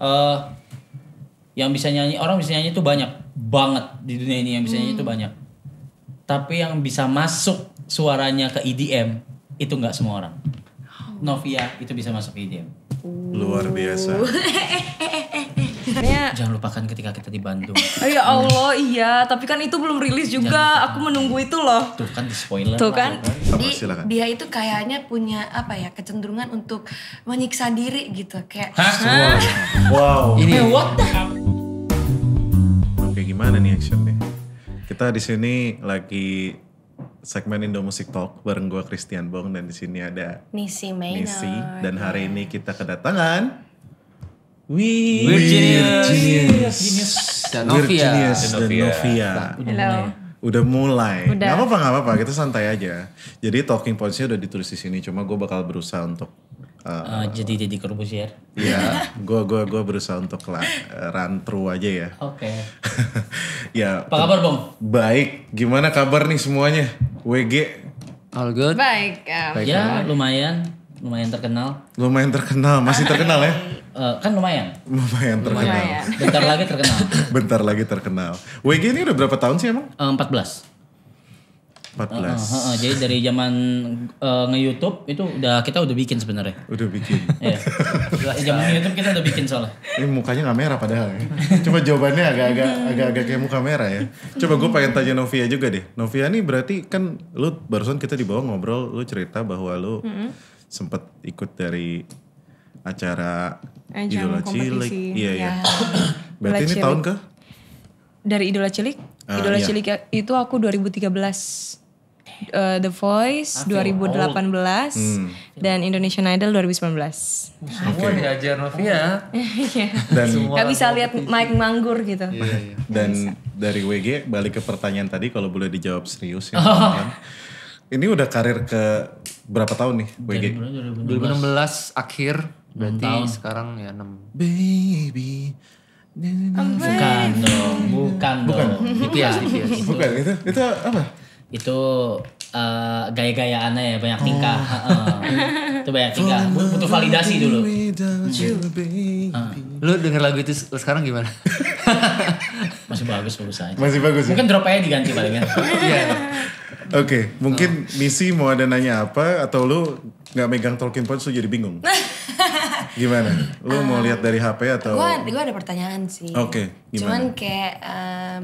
uh, yang bisa nyanyi orang bisa nyanyi itu banyak banget di dunia ini yang bisa hmm. nyanyi itu banyak tapi yang bisa masuk suaranya ke EDM itu nggak semua orang oh. Novia itu bisa masuk EDM e uh. luar biasa Ya. Jangan lupakan ketika kita di Bandung. ya Allah, iya. Tapi kan itu belum rilis juga. Aku menunggu itu loh. Tuh kan di spoiler. Tuh kan. Di, dia itu kayaknya punya apa ya kecenderungan untuk menyiksa diri gitu kayak. Hah? Wow. wow. Ini eh, what the Oke, gimana nih actionnya? Kita di sini lagi segmen Indo Music Talk bareng gue Christian Bong dan di sini ada Nisi Maynard. Nisi dan hari ini kita kedatangan We Dan Novia. Weird dan Novia. Hello. Udah mulai. Udah. Gak apa-apa, gak apa-apa. Kita santai aja. Jadi talking pointsnya udah ditulis di sini. Cuma gue bakal berusaha untuk Uh, uh, jadi jadi Corbusier. Iya, gua gua gua berusaha untuk lah, uh, run through aja ya. Oke. Okay. ya. Apa kabar, Bang? Baik. Gimana kabar nih semuanya? WG. All good. Baik. Um, Baik ya, lumayan lumayan terkenal. Lumayan terkenal, masih terkenal ya? Uh, kan lumayan. Lumayan terkenal. Lumayan. Bentar lagi terkenal. Bentar lagi terkenal. WG ini udah berapa tahun sih emang? Uh, 14. 14. Uh, uh, uh, uh, jadi dari zaman uh, nge-YouTube itu udah kita udah bikin sebenarnya. Udah bikin. Iya. zaman nge-YouTube kita udah bikin soalnya. Ini mukanya nggak merah padahal. Ya. Coba jawabannya agak-agak agak-agak kayak muka merah ya. Coba gue pengen tanya Novia juga deh. Novia nih berarti kan lu barusan kita dibawa ngobrol, lu cerita bahwa lu mm -hmm sempat ikut dari acara Ajang Idola Cilik. Iya, iya. Ya. Berarti Cilik. ini tahun ke? Dari Idola Cilik? Uh, Idola iya. Cilik eh, itu aku 2013. Uh, eh, The Voice 2018 ah, hmm. dan Indonesian Idol 2019. Semua okay. diajar Novia. Iya. dan nggak bisa lihat Mike manggur gitu. Yeah, yeah. Iya. Iya. Dan dari WG balik ke pertanyaan tadi kalau boleh dijawab serius ya. Oh. Ini udah karir ke berapa tahun nih WG? 2016, 2016 akhir berarti tahun. sekarang ya 6. Baby Bukan dong, bukan, bukan. dong. Ya, ya. Bukan, itu, itu apa? Itu uh, gaya-gayaannya ya, banyak tingkah. Oh. itu banyak tingkah, butuh validasi dulu. Okay. Lu denger lagu itu sekarang gimana? Masih bagus bagus aja. Masih bagus ya? Mungkin drop aja diganti paling ya. Iya okay, mungkin oh. misi mau ada nanya apa atau lu nggak megang talking points lu jadi bingung? Gimana? Lu um, mau eh, lihat dari HP atau? Gua, gua ada pertanyaan sih. Oke. Okay, gimana? Cuman kayak um,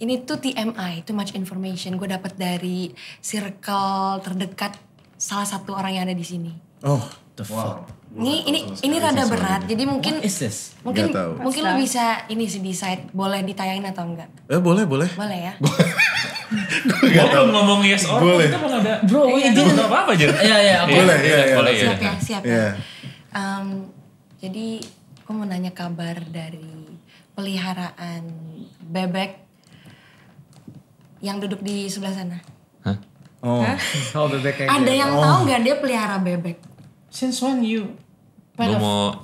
ini tuh TMI, too much information. Gue dapat dari circle terdekat salah satu orang yang ada di sini. Oh, the fuck. Wow ini ini ini rada berat jadi mungkin mungkin mungkin lo bisa ini sih decide boleh ditayangin atau enggak eh boleh boleh boleh ya gue gak tau ngomong yes or boleh. kita ada bro eh, iya, itu iya. iya. nggak apa apa aja iya ya boleh ya, iya boleh siap ya siap ya um, jadi aku mau nanya kabar dari peliharaan bebek yang duduk di sebelah sana Hah? Oh. Hah? oh bebek Ada yang oh. tahu nggak dia pelihara bebek? Since when you Kind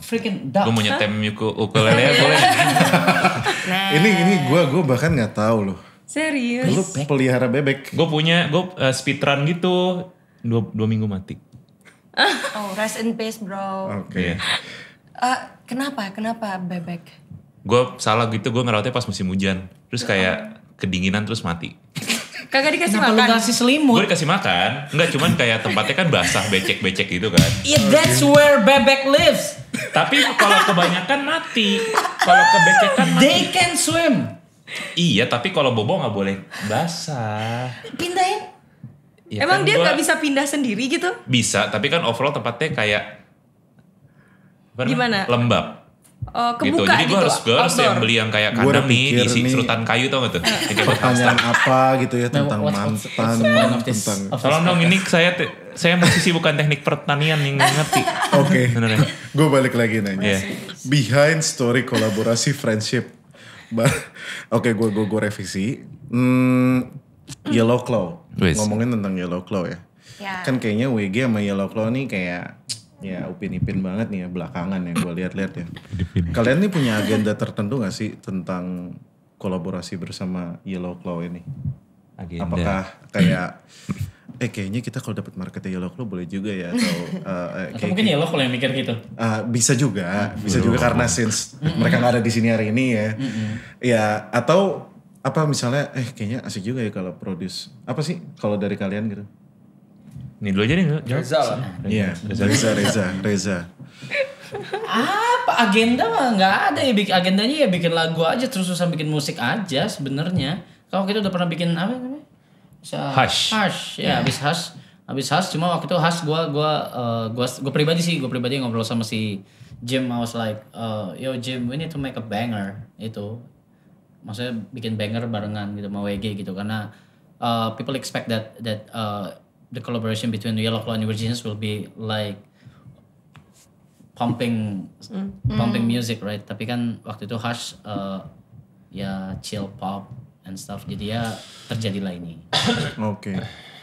freaking duck, gue mau nyetem yuku ukulele boleh nah. ini ini gue gue bahkan nggak tahu loh serius lu pelihara bebek gue punya gue uh, speedrun gitu dua, dua minggu mati oh rest in peace bro oke okay. Iya. uh, eh, kenapa kenapa bebek gue salah gitu gue ngerawatnya pas musim hujan terus kayak oh. kedinginan terus mati Kagak dikasih Kenapa makan. Lu kasih selimut. Gue dikasih makan. Enggak cuman kayak tempatnya kan basah becek-becek gitu kan. Yeah, that's where bebek lives. Tapi kalau kebanyakan mati. Kalau kebecekan mati. They can swim. Iya, tapi kalau bobo gak boleh basah. Pindahin. Ya Emang kan dia gak bisa pindah sendiri gitu? Bisa, tapi kan overall tempatnya kayak Gimana? Lembab. Eh, gitu. kebuka gitu. Jadi gue harus gua harus yang beli yang kayak kandang nih diisi nih, serutan kayu tau gak tuh? Gitu. Pertanyaan apa gitu ya tentang mantan tentang. Tolong dong ini saya saya musisi bukan teknik pertanian yang ngerti. Oke. Okay. gue balik lagi nanya. Yeah. Behind story kolaborasi friendship. Oke, okay, gue gue revisi. Hmm, Yellow Claw. Ngomongin tentang Yellow Claw ya. Yeah. Kan kayaknya WG sama Yellow Claw nih kayak ya hmm. upin ipin banget nih ya belakangan yang gue lihat-lihat ya. Kalian nih punya agenda tertentu gak sih tentang kolaborasi bersama Yellow Claw ini? Agenda. Apakah kayak eh kayaknya kita kalau dapat marketnya Yellow Claw boleh juga ya atau uh, kayak atau mungkin Yellow Claw yang mikir gitu uh, bisa juga bisa juga karena since mereka gak ada di sini hari ini ya ya atau apa misalnya eh kayaknya asik juga ya kalau produce apa sih kalau dari kalian gitu Nih dulu aja nih. Reza lah. Iya, Reza, Reza, Reza. Reza. Apa agenda mah nggak ada ya bikin agendanya ya bikin lagu aja terus susah bikin musik aja sebenarnya. Kalau kita udah pernah bikin apa namanya? Hush hush ya, yeah. abis hush abis hush cuma waktu itu Hush gue gue uh, gue gua pribadi sih gue pribadi ngobrol sama si Jim I was like uh, yo Jim we need to make a banger itu maksudnya bikin banger barengan gitu mau WG gitu karena uh, people expect that that uh, the collaboration between the Yellow Claw and Virginians will be like pumping mm. pumping mm. music right tapi kan waktu itu harsh uh, eh, ya chill pop and stuff jadi ya terjadilah ini oke okay.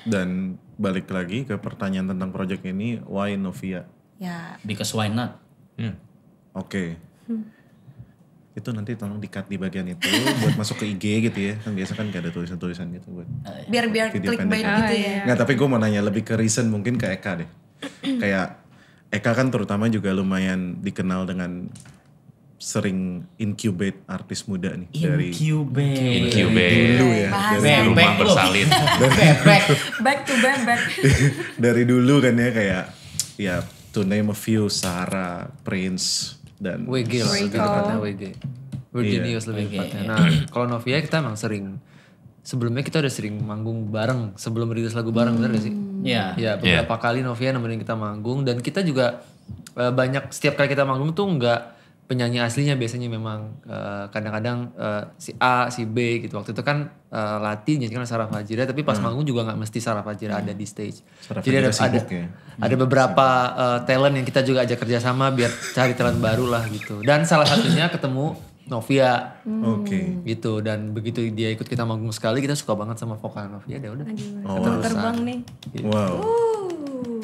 dan balik lagi ke pertanyaan tentang project ini why Novia ya yeah. because why not yeah. Hmm. oke okay. hmm itu nanti tolong dikat di bagian itu buat masuk ke IG gitu ya kan biasa kan gak ada tulisan-tulisan gitu buat oh, iya. biar biar klik pendek gitu oh, iya. ya nggak tapi gue mau nanya lebih ke reason mungkin ke Eka deh kayak Eka kan terutama juga lumayan dikenal dengan sering incubate artis muda nih incubate. dari incubate dulu ya dari rumah bersalin back back to back back dari dulu kan ya kayak ya to name a few Sarah Prince dan WG lah lebih tepatnya WG Virginius iya. yeah. lebih iya. tepatnya nah kalau Novia kita emang sering sebelumnya kita udah sering manggung bareng sebelum rilis lagu bareng hmm. bener gak sih Iya yeah. ya iya. beberapa yeah. kali Novia nemenin kita manggung dan kita juga eh, banyak setiap kali kita manggung tuh nggak penyanyi aslinya biasanya memang eh, kadang-kadang uh, si A, si B gitu. Waktu itu kan uh, eh, latih nyanyikan Sarah Fajira tapi pas hmm. manggung juga nggak mesti Sarah Fajira hmm. ada di stage. Sarah Jadi ada ada, ya? ada hmm, beberapa uh, talent yang kita juga ajak kerjasama biar cari talent baru lah gitu. Dan salah satunya ketemu Novia. Hmm. Oke. Okay. Gitu dan begitu dia ikut kita manggung sekali kita suka banget sama vokal Novia ya udah. Oh, terbang nih. Gitu. Wow. Uh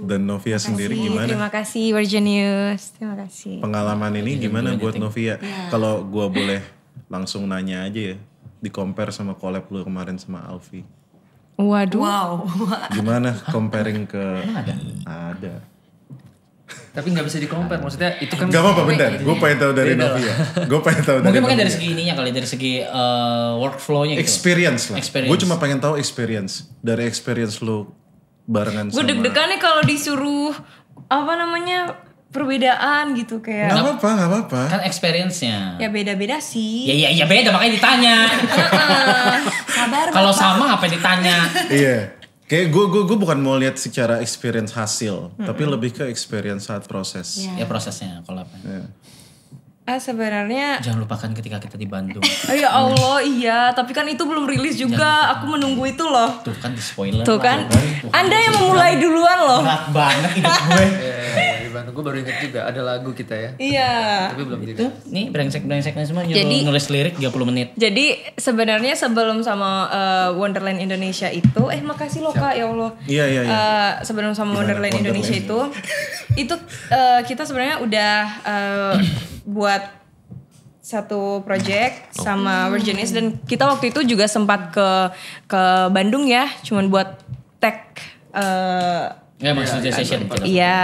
dan Novia kasih, sendiri gimana? Terima kasih Virginius, terima kasih. Pengalaman ini gimana buat Novia? Yeah. Kalau gue boleh langsung nanya aja ya, di compare sama collab lu kemarin sama Alfi. Waduh. Wow. Gimana comparing ke ada? Ada. Tapi nggak bisa dikompar, maksudnya itu kan. Gak apa-apa, bentar. pengen tahu dari Novia. Gue pengen tau dari. Mungkin mungkin dari segi ininya kali, dari segi uh, workflow-nya Gitu. Experience lah. Gue cuma pengen tau experience dari experience lu barengan gue deg-degan nih kalau disuruh apa namanya perbedaan gitu kayak nggak apa-apa nggak apa-apa kan experience-nya ya beda-beda sih ya ya ya beda makanya ditanya Kabar. kalau sama apa ditanya iya Kayak gue gue gue bukan mau lihat secara experience hasil, mm -hmm. tapi lebih ke experience saat proses. Yeah. Ya prosesnya kalau apa. Yeah. Ah sebenarnya jangan lupakan ketika kita di Bandung. oh ya Allah iya, tapi kan itu belum rilis juga. Aku menunggu itu loh. Tuh kan di spoiler. Tuh kan. Tuh, kan. Anda yang kan. memulai duluan loh. Berat banget hidup gue. Eh, di Bandung gue baru inget juga ada lagu kita ya. Iya. tapi belum itu. Nih brengsek-brengseknya semua jadi, nulis lirik 30 menit. Jadi sebenarnya sebelum sama uh, Wonderland Indonesia itu eh makasih loh Kak ya Allah. Iya iya iya. Uh, sebelum sama Wonderland, Wonderland Indonesia itu itu uh, kita sebenarnya udah uh, buat satu project sama hmm. Virginis dan kita waktu itu juga sempat ke ke Bandung ya, cuman buat tech uh, Ya maksudnya session. Iya, iya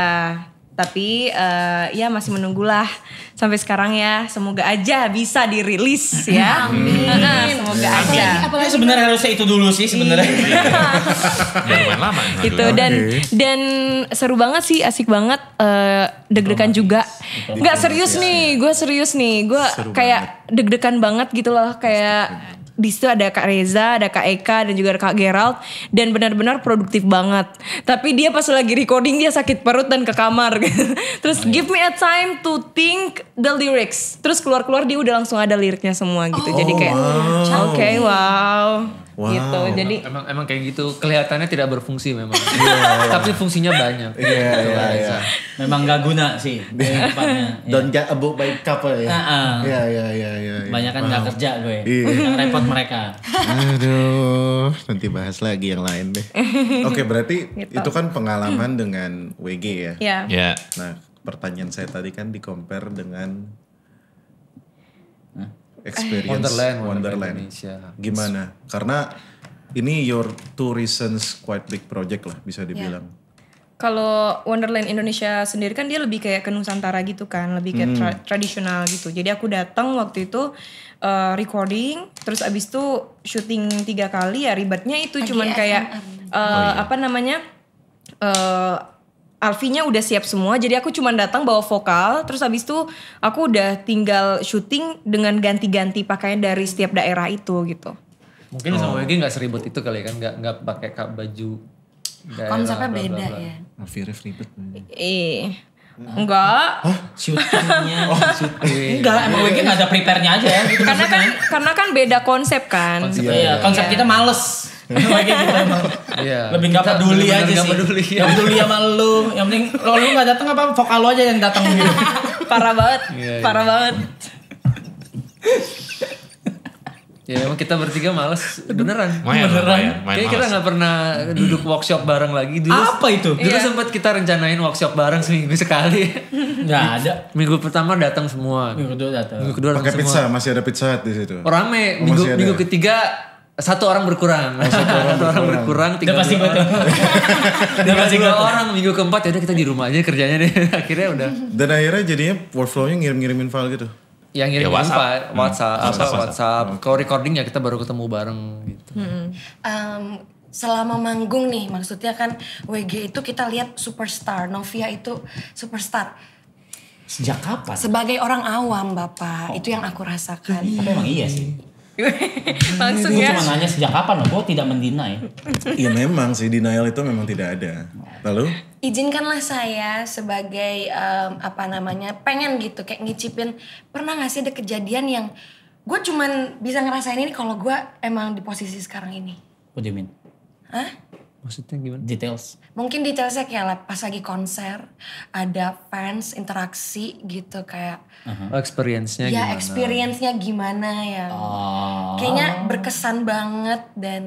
tapi uh, ya masih menunggulah sampai sekarang ya semoga aja bisa dirilis ya amin semoga ya. aja ya, sebenarnya harusnya itu dulu sih sebenarnya ya, lama itu dan dan seru banget sih asik banget uh, deg-degan juga nggak serius iya, nih iya. gue serius nih gue kayak deg-degan banget gitu loh kayak di situ ada Kak Reza, ada Kak Eka dan juga ada Kak Gerald dan benar-benar produktif banget. Tapi dia pas lagi recording dia sakit perut dan ke kamar. Terus give me a time to think the lyrics. Terus keluar-keluar dia udah langsung ada liriknya semua gitu. Oh, Jadi kayak wow. oke okay, wow. Gitu. Wow. gitu jadi emang emang kayak gitu kelihatannya tidak berfungsi memang iya, iya, iya. tapi fungsinya banyak yeah, yeah, gitu yeah, yeah. memang gak guna sih don't yeah. get a book by couple ya yeah yeah yeah yeah banyak kan wow. gak kerja gue yeah. repot mereka aduh nanti bahas lagi yang lain deh oke okay, berarti gitu. itu kan pengalaman dengan WG ya yeah. Yeah. nah pertanyaan saya tadi kan di compare dengan experience Wonderland, Wonderland, Indonesia. Gimana? Karena ini your two reasons quite big project lah bisa iya. dibilang. Yeah. Kalau Wonderland Indonesia sendiri kan dia lebih kayak ke Nusantara gitu kan, lebih kayak tra hmm. tradisional gitu. Jadi aku datang waktu itu uh, recording, terus abis itu syuting tiga kali ya ribetnya itu cuman kayak uh, oh, iya. apa namanya? Uh, Alfinya udah siap semua, jadi aku cuma datang bawa vokal, terus habis itu aku udah tinggal syuting dengan ganti-ganti pakaian dari setiap daerah itu gitu. Mungkin oh. sama Wegi nggak seribut itu kali ya kan, nggak nggak pakai kak baju. Daerah, Konsepnya beda bla, beda ya. Alfirif oh, ribet. Eh, hmm. Enggak. Hah? Syutingnya. oh, syuting. Enggak, emang Wegi iya, iya. ada prepare-nya aja ya. Gitu karena kan karena kan beda konsep kan. Konsep, iya, iya. konsep iya. kita males lagi kita emang Yeah. lebih nggak peduli aja gak sih peduli, ya. peduli sama lu yang penting lo lu nggak datang apa vokal lo aja yang datang gitu parah banget Yeah, iya. parah banget ya emang kita bertiga males beneran main, beneran main, kayak kita nggak pernah duduk workshop bareng lagi dulu apa itu dulu iya. sempat kita rencanain workshop bareng seminggu sekali nggak ada minggu pertama datang semua minggu kedua datang minggu kedua pakai pizza masih ada pizza di situ rame oh, minggu minggu ya? ketiga satu orang berkurang. Oh, satu orang, satu orang berkurang. tiga pasti gue tuh. tiga pasti gue orang minggu keempat ya udah kita di rumah aja kerjanya deh. akhirnya udah. Dan akhirnya jadinya workflow-nya ngirim-ngirimin file gitu. Yang ngirim ya, ya WhatsApp. file, hmm. WhatsApp, hmm. WhatsApp, WhatsApp. WhatsApp. WhatsApp. Kalau recording ya kita baru ketemu bareng gitu. Hmm. Um, selama manggung nih maksudnya kan WG itu kita lihat superstar, Novia itu superstar. Sejak kapan? Sebagai orang awam Bapak, oh. itu yang aku rasakan. Tapi emang iya sih langsung ya. Gue cuma nanya sejak kapan loh, gue tidak mendinai. Iya memang sih, denial itu memang tidak ada. Lalu? Izinkanlah saya sebagai um, apa namanya, pengen gitu kayak ngicipin. Pernah gak sih ada kejadian yang gue cuman bisa ngerasain ini kalau gue emang di posisi sekarang ini. Gue jamin. Hah? Maksudnya gimana? Details. Mungkin detailsnya kayak lah, pas lagi konser ada fans interaksi gitu kayak. Uh-huh. Oh, experience-nya ya, gimana? Ya experience-nya gimana ya. Oh. Kayaknya berkesan banget dan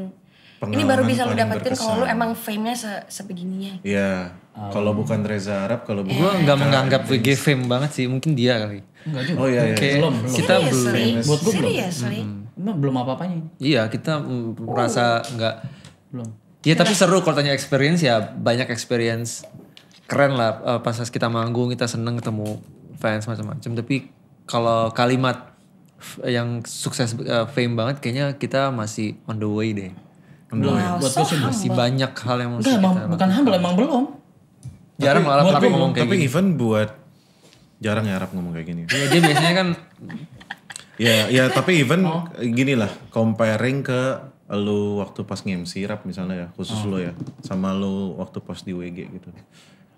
Pernah ini baru bisa lu dapetin kalau lu emang fame-nya se sebegininya. Iya. Um. Kalau bukan Reza Arab, kalau bukan... Iya. Gue gak menganggap WG fame banget sih, mungkin dia kali. Enggak juga. Oh iya, iya. Okay. belum, belum. Kita Serius, belum. Buat gue belum. Seriously? Hmm. Emang belum apa-apanya. Iya, kita merasa uh, oh. gak. Belum Ya iya, tapi seru kalau tanya experience ya banyak experience keren lah uh, pas kita manggung kita seneng ketemu fans macam-macam tapi kalau kalimat yang sukses uh, fame banget kayaknya kita masih on the way deh. On the Buat so masih humble. banyak hal yang masih kita lakukan. bukan humble emang belum. Jarang malah tapi, ngomong kayak tapi gini. Tapi even buat jarang ya Arab ngomong kayak gini. Iya dia biasanya kan Ya, ya tapi even oh. gini lah comparing ke lu waktu pas nge-MC rap misalnya ya khusus oh. lo ya sama lu waktu pas di WG gitu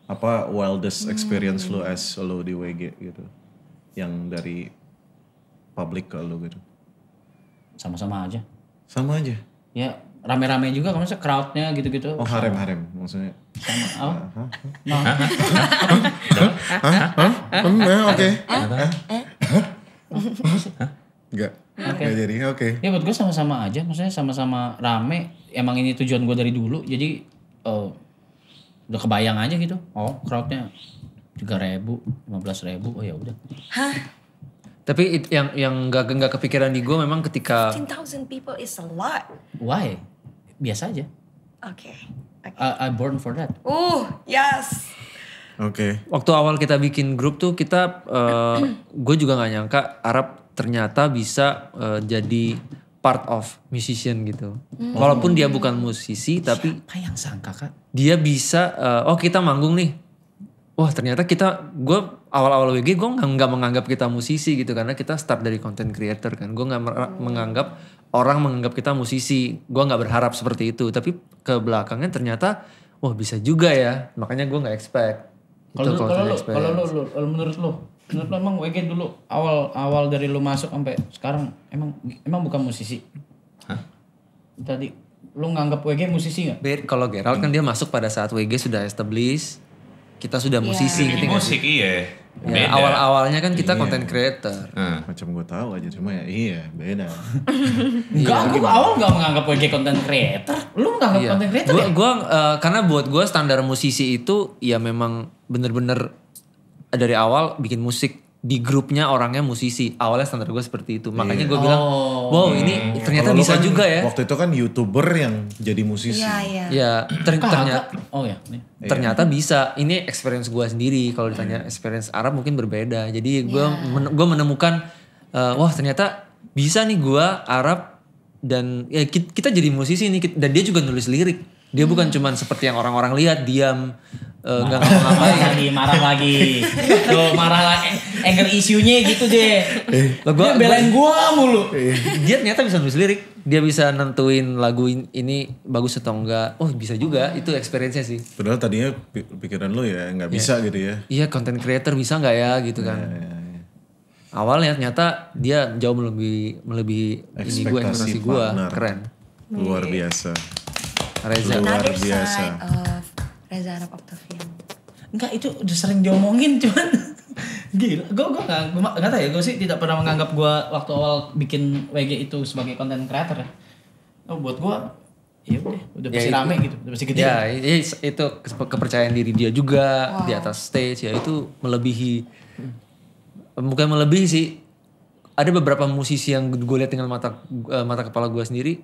apa wildest experience hmm. lu as lo di WG gitu yang dari public ke lu gitu sama-sama aja sama aja ya rame-rame juga kamu sih crowdnya gitu-gitu oh harem-harem maksudnya sama oh no oke enggak Oke. Okay. Gak jadi, oke. Okay. Ya buat gue sama-sama aja, maksudnya sama-sama rame. Emang ini tujuan gue dari dulu, jadi uh, udah kebayang aja gitu. Oh, crowdnya juga ribu, lima belas ribu, oh ya udah. Hah? Tapi it, yang yang gak gak kepikiran di gue memang ketika. thousand people is a lot. Why? Biasa aja. Oke. Okay. Okay. I, I born for that. Uh, yes. Oke. Okay. Waktu awal kita bikin grup tuh kita, uh, eh, gue juga nggak nyangka Arab ternyata bisa uh, jadi part of musician gitu. Hmm. Walaupun dia bukan musisi tapi Siapa yang sangka Kak? Dia bisa uh, oh kita manggung nih. Wah, ternyata kita gue awal-awal WG gue nggak menganggap kita musisi gitu karena kita start dari content creator kan. Gue nggak hmm. menganggap orang menganggap kita musisi. Gue nggak berharap seperti itu, tapi ke belakangnya ternyata wah bisa juga ya. Makanya gue nggak expect. Kalau kalau kalau menurut lo menurut lo emang WG dulu awal awal dari lo masuk sampai sekarang emang emang bukan musisi Hah? tadi lo nganggap WG musisi nggak? Bed, kalau Gerald kan dia masuk pada saat WG sudah established kita sudah iya. musisi yeah. gitu musik iya ya, awal awalnya kan kita konten iya. creator hmm. macam gue tahu aja cuma ya iya beda Enggak, iya. gue awal nggak menganggap WG konten creator lu menganggap konten iya. creator gua, ya? uh, karena buat gue standar musisi itu ya memang bener-bener dari awal bikin musik di grupnya orangnya musisi awalnya standar gue seperti itu makanya yeah. gue bilang oh, wow hmm. ini ternyata Kalo bisa kan, juga ya waktu itu kan youtuber yang jadi musisi yeah, yeah. ya ter ternyata oh ya yeah. ternyata bisa ini experience gue sendiri kalau ditanya iya. experience Arab mungkin berbeda jadi gue yeah. men gue menemukan uh, wah ternyata bisa nih gue Arab dan ya kita jadi musisi nih dan dia juga nulis lirik dia bukan cuman seperti yang orang-orang lihat diam eh, nggak uh, ngapa-ngapain lagi marah lagi tuh marah lagi anger isunya gitu deh eh, lo gua, dia belain gua, gua mulu eh. dia ternyata bisa nulis lirik dia bisa nentuin lagu ini bagus atau enggak oh bisa juga itu experience-nya sih padahal tadinya pikiran lo ya nggak iya. bisa yeah. gitu ya iya yeah, content creator bisa nggak ya gitu kan yeah, yeah, yeah. awalnya ternyata dia jauh melebihi melebihi ini gue ekspektasi gue keren luar iya. biasa Reza Another luar biasa. Side of Reza Arab Octavian. Enggak itu udah sering diomongin cuman gila gue gue nggak gue nggak tahu ya gue sih tidak pernah menganggap gue waktu awal bikin WG itu sebagai content creator ya. Oh buat gue iya udah udah pasti ya, rame gitu udah pasti gede ya itu kepercayaan diri dia juga wow. di atas stage ya itu melebihi Mungkin melebihi sih ada beberapa musisi yang gue lihat dengan mata eh, mata kepala gue sendiri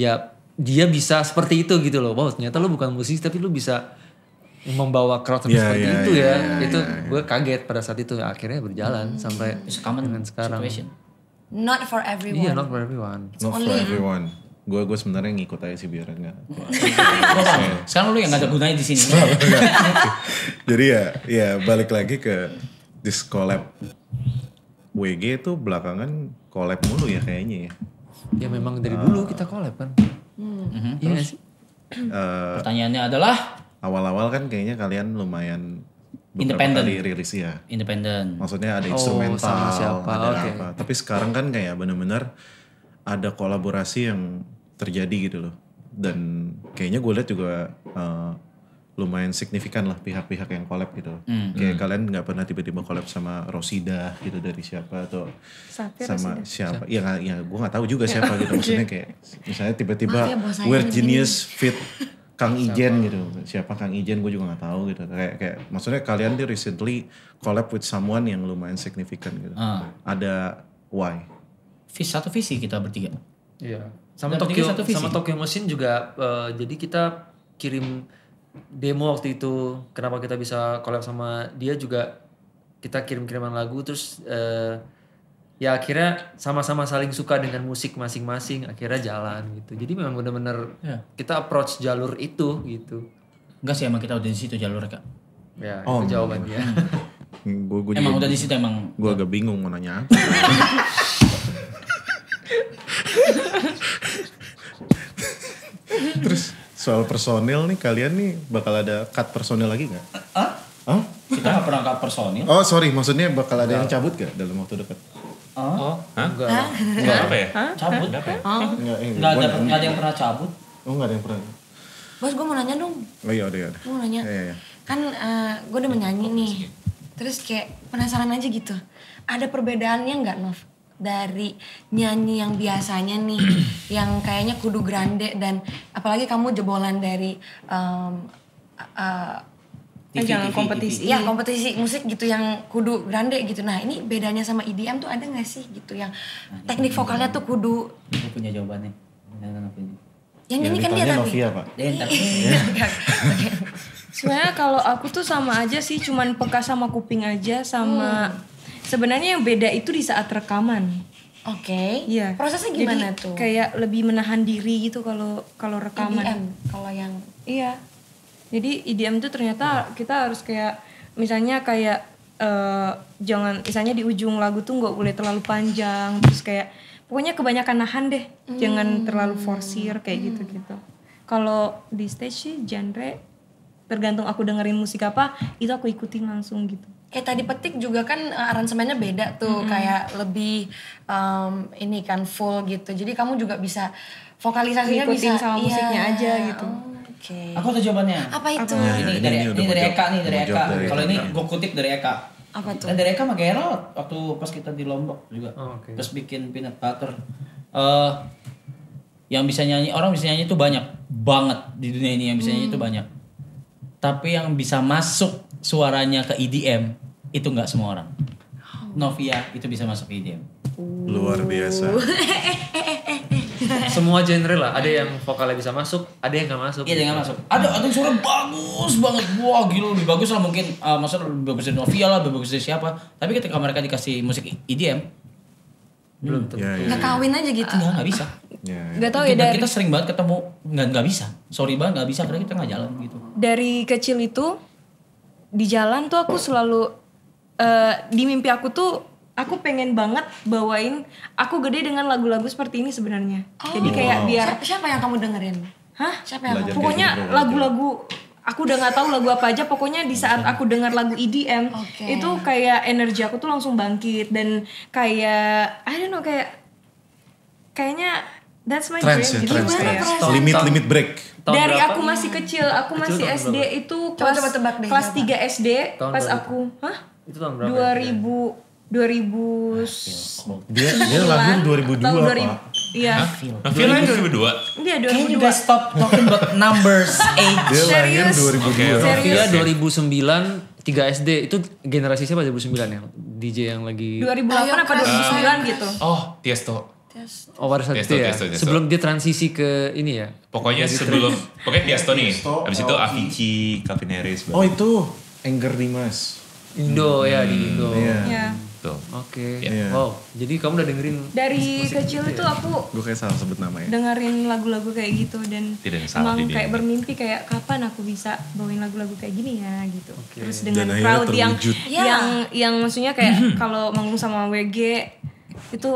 ya dia bisa seperti itu gitu loh wow ternyata lo bukan musisi tapi lu bisa membawa crowd yeah, seperti yeah, itu yeah, ya yeah, ya, itu yeah, ya. gue kaget pada saat itu akhirnya berjalan hmm. sampai dengan sekarang situation. not for everyone yeah, not for everyone It's not for everyone gue gue sebenarnya ngikut aja sih biar enggak sekarang lu yang nggak ada gunanya di sini jadi ya ya balik lagi ke this collab WG itu belakangan collab mulu ya kayaknya ya ya memang dari dulu ah. kita collab kan Hmm. Mm Terus, yes. uh, eh, pertanyaannya adalah awal-awal kan kayaknya kalian lumayan independen rilis ya. Independen. Maksudnya ada oh, instrumental, sama siapa? ada okay. apa. Tapi sekarang kan kayak benar-benar ada kolaborasi yang terjadi gitu loh. Dan kayaknya gue lihat juga uh, lumayan signifikan lah pihak-pihak yang collab gitu. Mm. Kayak mm. kalian nggak pernah tiba-tiba collab sama Rosida gitu dari siapa atau Safir sama Rosida. siapa? Iya ya, ya gue nggak tahu juga ya. siapa gitu. Maksudnya kayak misalnya tiba-tiba ya, Weird Genius fit Kang Ijen siapa? gitu. Siapa Kang Ijen gue juga nggak tahu gitu. Kayak kayak maksudnya kalian tuh recently collab with someone yang lumayan signifikan gitu. Uh. Ada why? Vis satu visi kita bertiga. Iya. Sama Tokyo sama Tokyo Machine juga uh, jadi kita kirim demo waktu itu kenapa kita bisa collab sama dia juga kita kirim-kiriman lagu terus uh, ya akhirnya sama-sama saling suka dengan musik masing-masing akhirnya jalan gitu jadi memang benar-benar ya. kita approach jalur itu gitu enggak sih emang kita udah di situ jalur kak ya oh, itu jawabannya hmm. gua, emang udah di situ emang gue agak bingung mau nanya terus Soal personil nih kalian nih bakal ada cut personil lagi nggak? Hah? Huh? Kita nggak pernah cut personil. Oh sorry, maksudnya bakal ada yang cabut gak dalam waktu dekat? Oh, Hah? enggak. Enggak apa ya? Cabut. Enggak apa ya? Enggak, oh. eh, ada, enggak ada yang pernah cabut. Oh enggak ada yang pernah. Bos, gue mau nanya dong. Oh iya, iya. Gue mau nanya. Iya, iya. iya. Kan uh, eh, gue udah menyanyi iya. nih. Terus kayak penasaran aja gitu. Ada perbedaannya nggak, Nov? dari nyanyi yang biasanya nih yang kayaknya kudu grande dan apalagi kamu jebolan dari um, uh, TV, eh, jangan TV, kompetisi. ya kompetisi musik gitu yang kudu grande gitu. Nah, ini bedanya sama IDM e tuh ada nggak sih gitu yang nah, teknik kan vokalnya tuh kudu Aku punya jawabannya. Kan yang ini kan dia tapi. Novia, Pak. Iya, iya, iya, Sebenarnya kalau aku tuh sama aja sih, cuman peka sama kuping aja sama hmm. Sebenarnya yang beda itu di saat rekaman. Oke. Okay. Iya. Prosesnya gimana Jadi, tuh? Kayak lebih menahan diri gitu kalau kalau rekaman. EDM kalau yang Iya. Jadi EDM tuh ternyata kita harus kayak misalnya kayak uh, jangan misalnya di ujung lagu tuh nggak boleh terlalu panjang terus kayak pokoknya kebanyakan nahan deh. Hmm. Jangan terlalu forsir kayak hmm. gitu-gitu. Kalau di stage sih genre tergantung aku dengerin musik apa itu aku ikutin langsung gitu kayak tadi petik juga kan eh, aransemennya beda tuh mm -hmm. kayak lebih um, ini kan full gitu jadi kamu juga bisa vokalisasinya bisa sama iya. musiknya aja gitu oh. Okay. Aku tuh jawabannya. Apa itu? Apa? Ini, dari, ini, ini dari Eka nih dari Eka. Kalau ini gue kutip dari Eka. Apa tuh? Dan dari Eka sama Gerald waktu pas kita di Lombok juga. Oh, okay. Terus bikin peanut butter. Uh, yang bisa nyanyi orang bisa nyanyi itu banyak banget di dunia ini yang bisa hmm. nyanyi itu banyak. Tapi yang bisa masuk suaranya ke EDM itu nggak semua orang. Oh. Novia itu bisa masuk ke EDM. Luar biasa. semua genre lah ada yang vokalnya bisa masuk ada yang nggak masuk iya ada yang nggak masuk ada ada yang suara bagus banget wah gila lebih bagus lah mungkin uh, maksudnya lebih bagus dari Novia lah lebih bagus dari siapa tapi ketika mereka dikasih musik EDM belum hmm. tuh. ya, ya, ya. kawin aja gitu nggak gak bisa Ya, ya. Gak tau ya dari... Kita sering banget ketemu nggak nggak bisa, sorry banget nggak bisa karena kita nggak jalan gitu. Dari kecil itu di jalan tuh aku selalu uh, di mimpi aku tuh aku pengen banget bawain aku gede dengan lagu-lagu seperti ini sebenarnya. Oh. Jadi kayak wow. biar siapa, siapa yang kamu dengerin? Hah? Siapa yang kamu? Pokoknya lagu-lagu aku udah nggak tahu lagu apa aja pokoknya di saat aku dengar lagu EDM okay. itu kayak energi aku tuh langsung bangkit dan kayak I don't know kayak kayaknya that's my trends, dream ya, gitu trends, trends. Limit limit break tahun dari berapa? aku masih kecil aku kecil masih SD berapa? itu kelas coba tebak deh, kelas 3 SD tahun pas berapa? aku hah itu tahun berapa 2000 ya? 2000 oh, dia dia lahir 2002 apa? Iya. Nafil lahir 2002. Iya 2002. Can you guys stop talking about numbers age? Dia lahir 2002. Okay, okay. 2009 3 SD itu generasi siapa 2009 ya? DJ yang lagi 2008 apa 2009 uh, gitu. Oh, Tiesto. Oh pada Tiesto, ya. Tiesto, Sebelum dia transisi ke ini ya. Pokoknya sebelum pokoknya Tiesto nih. Habis itu Avicii, Calvin Harris. Oh itu Anger Dimas. Indo hmm. ya di hmm, Indo. Iya. Yeah. Oke. Okay. Iya. Iya. Yeah. Wow. Jadi kamu udah dengerin dari gitu kecil itu ya? aku gue kayak salah sebut namanya. Dengerin lagu-lagu kayak gitu dan Tidak salah emang kayak dia. bermimpi kayak kapan aku bisa bawain lagu-lagu kayak gini ya gitu. Okay. Terus dengan dan crowd yang, yang yang yang maksudnya kayak kalau manggung sama WG itu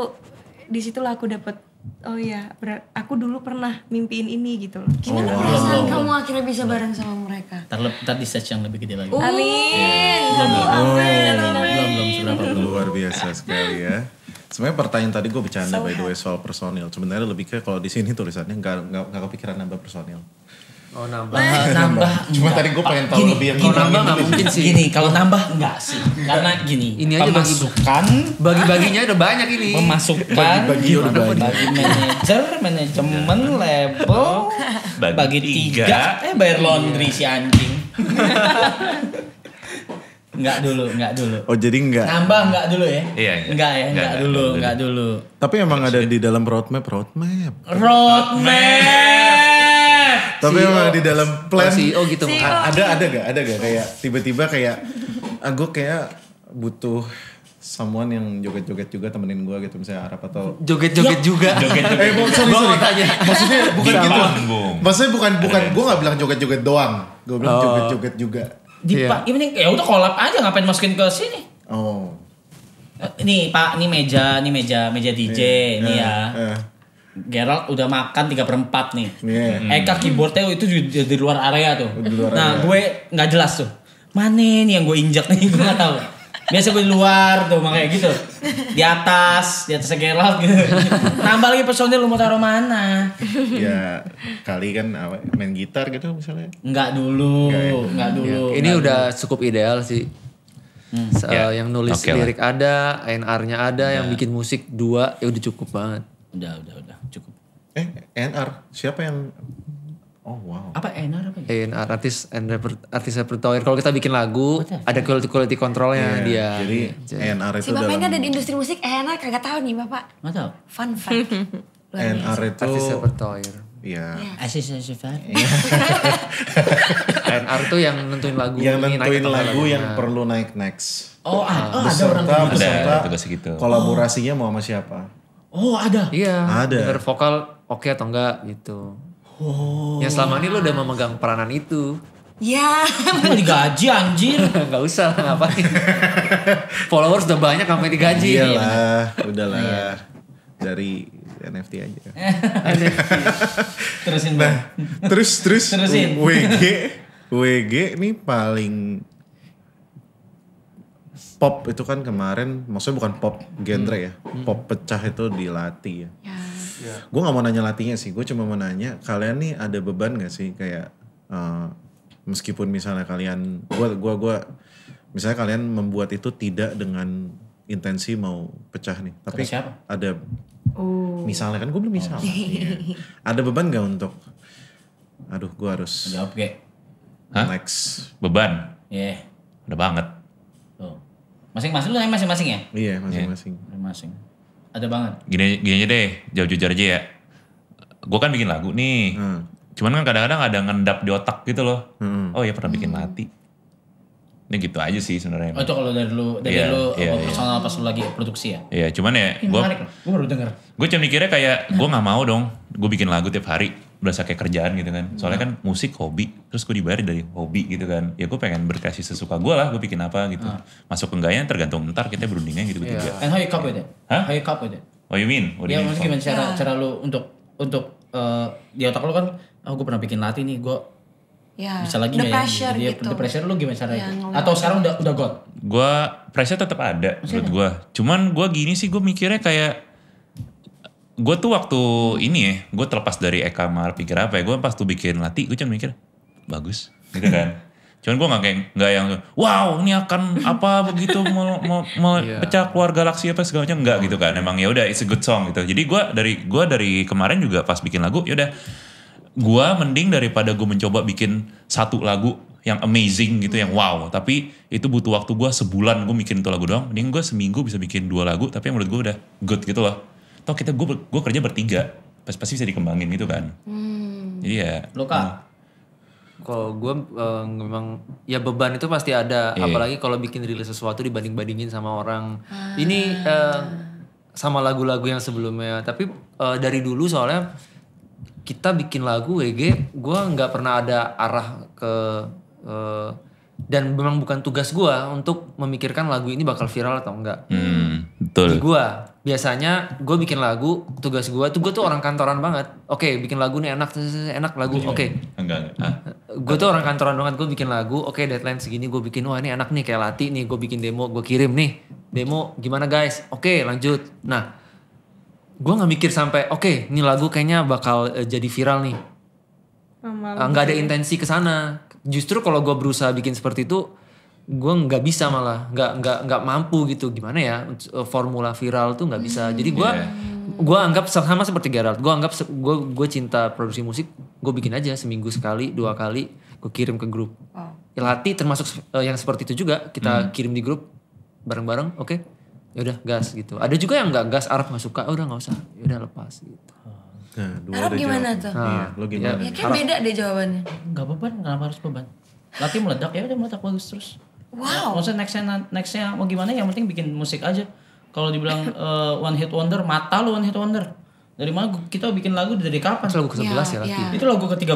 disitulah aku dapat oh ya aku dulu pernah mimpiin ini gitu loh gimana oh, perasaan wow. kamu akhirnya bisa bareng sama mereka Terlep, tadi stage yang lebih gede lagi amin iya. belum belum belum belum belum luar biasa sekali ya Sebenarnya pertanyaan tadi gue bercanda so by the way soal personil. Sebenarnya lebih ke kalau di sini tulisannya nggak nggak kepikiran nambah personil. Oh nambah. Nah, nambah. Cuma enggak. tadi gue pengen tahu gini, lebih yang gini, nambah nggak mungkin sih. Gini, kalau nambah enggak sih. Karena gini. Ini aja pemasukan. Bagi-baginya udah banyak ini. memasukkan Bagi, udah iya. bagi, bagi manajer, manajemen, level. Bagi, bagi tiga. Eh bayar laundry iya. si anjing. Enggak dulu, enggak dulu. Oh, jadi enggak. Nambah enggak dulu ya? Iya, iya. Enggak ya, enggak, dulu, enggak dulu. Tapi emang ada di dalam roadmap. Roadmap. roadmap. Tapi e emang di dalam oh, plan. Oh, CEO gitu. CEO. Ada ada gak? Ada gak kayak tiba-tiba kayak aku ah, kayak butuh someone yang joget-joget juga temenin gue gitu misalnya Arab atau joget-joget ya. juga joget-joget eh, sorry, sorry. maksudnya bukan gitu maksudnya bukan bukan gue gak bilang joget-joget doang gue bilang oh. joget-joget juga di yeah. ini ya udah kolab aja ngapain masukin ke sini oh eh, ini pak ini meja ini meja meja DJ yeah. ya yeah. Eh. Geralt udah makan tiga perempat nih. Yeah. Hmm. Eka keyboardnya itu juga di luar area tuh. luar nah area. gue nggak jelas tuh. Mana nih yang gue injak nih gue nggak tahu. Biasa gue di luar tuh makanya gitu. Di atas, di atas Geralt gitu. Tambah lagi personil lu mau taruh mana? Ya kali kan main gitar gitu misalnya. Nggak dulu, nggak ya? Iya. dulu. Ya. Ini gak udah dulu. cukup ideal sih. Hmm. yeah. Yang nulis okay lirik ada, nr nya ada, yeah. yang bikin musik dua, ya udah cukup banget. Udah, udah, udah. Cukup. Eh, NR. Siapa yang Oh wow. Apa NR apa ya? NR artis and artis repertoire. Kalau kita bikin lagu ada quality quality controlnya yeah, dia. Jadi iya, NR itu si Bapak dalam... ini ada di industri musik NR kagak tahu nih Bapak. Enggak tahu. Fun fact. NR itu artis repertoire. Iya. Asisten chef. NR tuh yang nentuin lagu. Yang nentuin lagu yang perlu naik next. Oh, ah, oh, gitu. beserta, ada orang beserta ada, gitu. kolaborasinya mau sama siapa? Oh ada? Iya. Ada. Dengar vokal oke okay atau enggak gitu. Oh. Yang selama ini lo udah memegang peranan itu. Ya. Mau digaji anjir. Gak usah ngapain. Followers udah banyak sampai digaji. Iyalah, iya, udahlah. lah. Iya. Dari NFT aja. terusin nah, bang. Nah, terus terus. Terusin. WG WG ini paling pop itu kan kemarin maksudnya bukan pop genre hmm. ya hmm. pop pecah itu dilatih. ya yeah. yeah. gue nggak mau nanya latihnya sih gue cuma mau nanya kalian nih ada beban gak sih kayak uh, meskipun misalnya kalian gue gua gua misalnya kalian membuat itu tidak dengan intensi mau pecah nih tapi siapa? ada oh. misalnya kan gue belum misal oh. yeah. ada beban gak untuk aduh gue harus jawab kayak next beban Iya. Yeah. udah banget Masing-masing lu masing-masing ya? Iya, iya. masing-masing. Masing. Ada banget. Gini, gini aja deh, jauh jujur aja ya. Gue kan bikin lagu nih. Hmm. Cuman kan kadang-kadang ada ngendap di otak gitu loh. Hmm. Oh iya pernah bikin hmm. mati. Ini gitu aja sih sebenarnya. Oh itu kalau dari lu, dari yeah, lu yeah, iya. personal yeah. pas lu lagi produksi ya? Iya, yeah, cuman ya gue... Gue baru denger. Gue cuma mikirnya kayak, gue gak mau dong gue bikin lagu tiap hari berasa kayak kerjaan gitu kan soalnya kan musik hobi terus gue dibayar dari hobi gitu kan ya gue pengen berkreasi sesuka gue lah gue bikin apa gitu Hmm. masuk enggaknya tergantung ntar kita berundingnya gitu gitu ya. and how you cope with it huh? how you cope with it what you mean what do yeah, ya, gimana cara nah. cara lu untuk untuk uh, di otak lu kan oh ah, gue pernah bikin latih nih gue Ya, bisa lagi nggak ya? Jadi gitu. Iya, gitu. the pressure lu gimana cara ya, Atau sekarang udah udah got? gue pressure tetap ada menurut gue Cuman gue gini sih gue mikirnya kayak gue tuh waktu ini ya, gue terlepas dari Eka Mar pikir apa ya, gue pas tuh bikin latih, gue cuma mikir, bagus, gitu kan. Cuman gue gak kayak, gak yang, wow ini akan apa begitu, mau, mau, mau yeah. pecah keluar galaksi apa segala macam, gak gitu kan. Emang ya udah it's a good song gitu. Jadi gue dari gua dari kemarin juga pas bikin lagu, ya udah gue mending daripada gue mencoba bikin satu lagu yang amazing gitu, yang wow. Tapi itu butuh waktu gue sebulan gue bikin itu lagu doang. Mending gue seminggu bisa bikin dua lagu, tapi yang menurut gue udah good gitu loh toh kita gue gue kerja bertiga pasti pasti bisa dikembangin gitu kan hmm. jadi ya lo kak uh, kalau gue uh, memang ya beban itu pasti ada yeah. apalagi kalau bikin rilis sesuatu dibanding bandingin sama orang ah. ini uh, sama lagu-lagu yang sebelumnya tapi uh, dari dulu soalnya kita bikin lagu WG e gue nggak pernah ada arah ke uh, dan memang bukan tugas gue untuk memikirkan lagu ini bakal viral atau enggak. Hmm, betul. Di gue biasanya gue bikin lagu tugas gue tuh gue tuh orang kantoran banget. Oke okay, bikin lagu nih enak enak lagu iya. oke. Okay. Enggak enggak. Ah. Gue tuh orang kantoran banget gue bikin lagu oke okay, deadline segini gue bikin wah ini enak nih kayak latih nih gue bikin demo gue kirim nih demo gimana guys oke okay, lanjut. Nah gue gak mikir sampai oke okay, ini lagu kayaknya bakal eh, jadi viral nih. Ah, nggak ada intensi ke sana justru kalau gue berusaha bikin seperti itu gue nggak bisa malah nggak nggak nggak mampu gitu gimana ya eh, formula viral tuh nggak bisa jadi gue hmm, yeah. gue anggap sama seperti Gerald gue anggap gue gue cinta produksi musik gue bikin aja seminggu sekali dua kali gue kirim ke grup oh. latih termasuk eh, yang seperti itu juga kita hmm. kirim di grup bareng-bareng oke okay? ya udah gas gitu ada juga yang nggak gas Arab nggak suka oh, udah nggak usah ya udah lepas gitu Nah, gimana tuh? Nah. Iya, lo gimana? Ya, kan beda deh jawabannya. Gak beban, gak harus beban? Latih meledak ya udah meledak bagus terus. Wow. Ya, maksudnya nextnya nextnya mau gimana? Yang penting bikin musik aja. Kalau dibilang uh, one hit wonder, mata lo one hit wonder. Dari mana kita bikin lagu dari kapan? Itu lagu ke-11 ya, ya Ya. Itu lagu ke-13.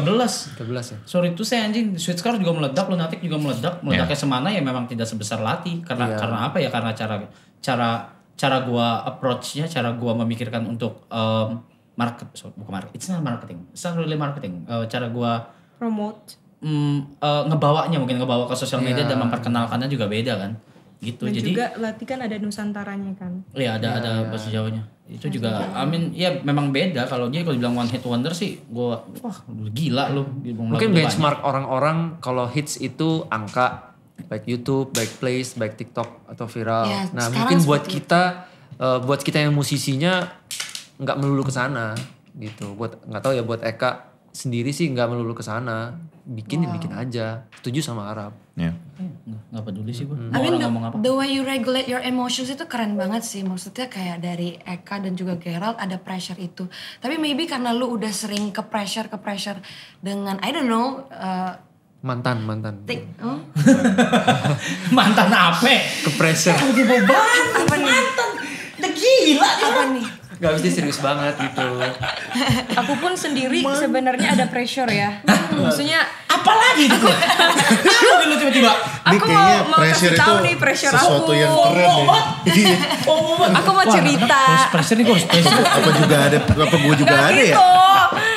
13 ya. Sorry itu saya anjing, Sweet car juga meledak, Lunatic juga meledak. Ya. Meledaknya yeah. semana ya memang tidak sebesar Lati karena yeah. karena apa ya? Karena cara cara cara gua approach-nya, cara gua memikirkan untuk um, market so, bukan market it's not marketing it's not really marketing uh, cara gue promote mm, uh, ngebawanya mungkin ngebawa ke sosial media yeah. dan iya. memperkenalkannya juga beda kan gitu dan jadi juga latih kan ada nusantaranya kan iya ada yeah, ada yeah. bahasa jawanya itu juga Amin. I mean ya memang beda kalau dia kalau bilang one hit wonder sih gua wah gila lu mungkin benchmark orang-orang kalau hits itu angka baik YouTube baik plays baik TikTok atau viral yeah, nah mungkin buat kita uh, buat kita yang musisinya nggak melulu ke sana gitu buat nggak tahu ya buat Eka sendiri sih nggak melulu ke sana bikin ya wow. ya bikin aja setuju sama Arab yeah. Iya. nggak peduli sih gue mm. I mean, the, ngomong apa the way you regulate your emotions itu keren banget sih maksudnya kayak dari Eka dan juga Gerald ada pressure itu tapi maybe karena lu udah sering ke pressure ke pressure dengan I don't know uh, mantan mantan T oh? mantan apa ke pressure apa nih mantan gila apa nih nggak mesti serius banget gitu aku pun sendiri sebenarnya ada pressure ya hmm, maksudnya apalagi lagi? Gitu? lu tiba-tiba aku mau mau tahu nih pressure sesuatu aku yang keren oh, oh, oh. Iya. aku mau cerita pressure nih gue pressure apa juga ada apa gue juga gitu. ada ya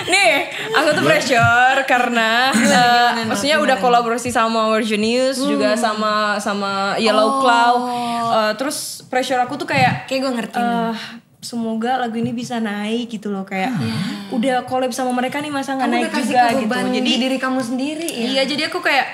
nih aku tuh pressure karena eh, maksudnya udah kolaborasi sama Virginius hmm. juga sama sama Yellow Cloud. Eh, terus pressure aku tuh kayak kayak gue ngerti eh, semoga lagu ini bisa naik gitu loh kayak yeah. udah collab sama mereka nih masa nggak naik juga gitu jadi diri kamu sendiri ya iya jadi aku kayak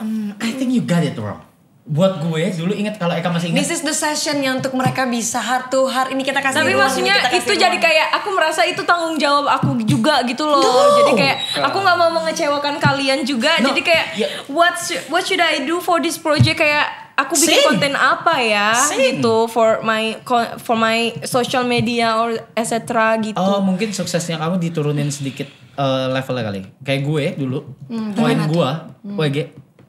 um, I think you got it wrong buat gue dulu inget kalau Eka masih inget this is the session yang untuk mereka bisa hard to hard ini kita kasih tapi ruang, maksudnya kasih itu ruang. jadi kayak aku merasa itu tanggung jawab aku juga gitu loh no. jadi kayak aku nggak mau mengecewakan kalian juga no. jadi kayak yeah. what what should I do for this project kayak aku bikin Same. konten apa ya Same. gitu for my for my social media or etc gitu. Oh, mungkin suksesnya kamu diturunin sedikit uh, levelnya kali. Kayak gue dulu, hmm, main gue hmm. WG.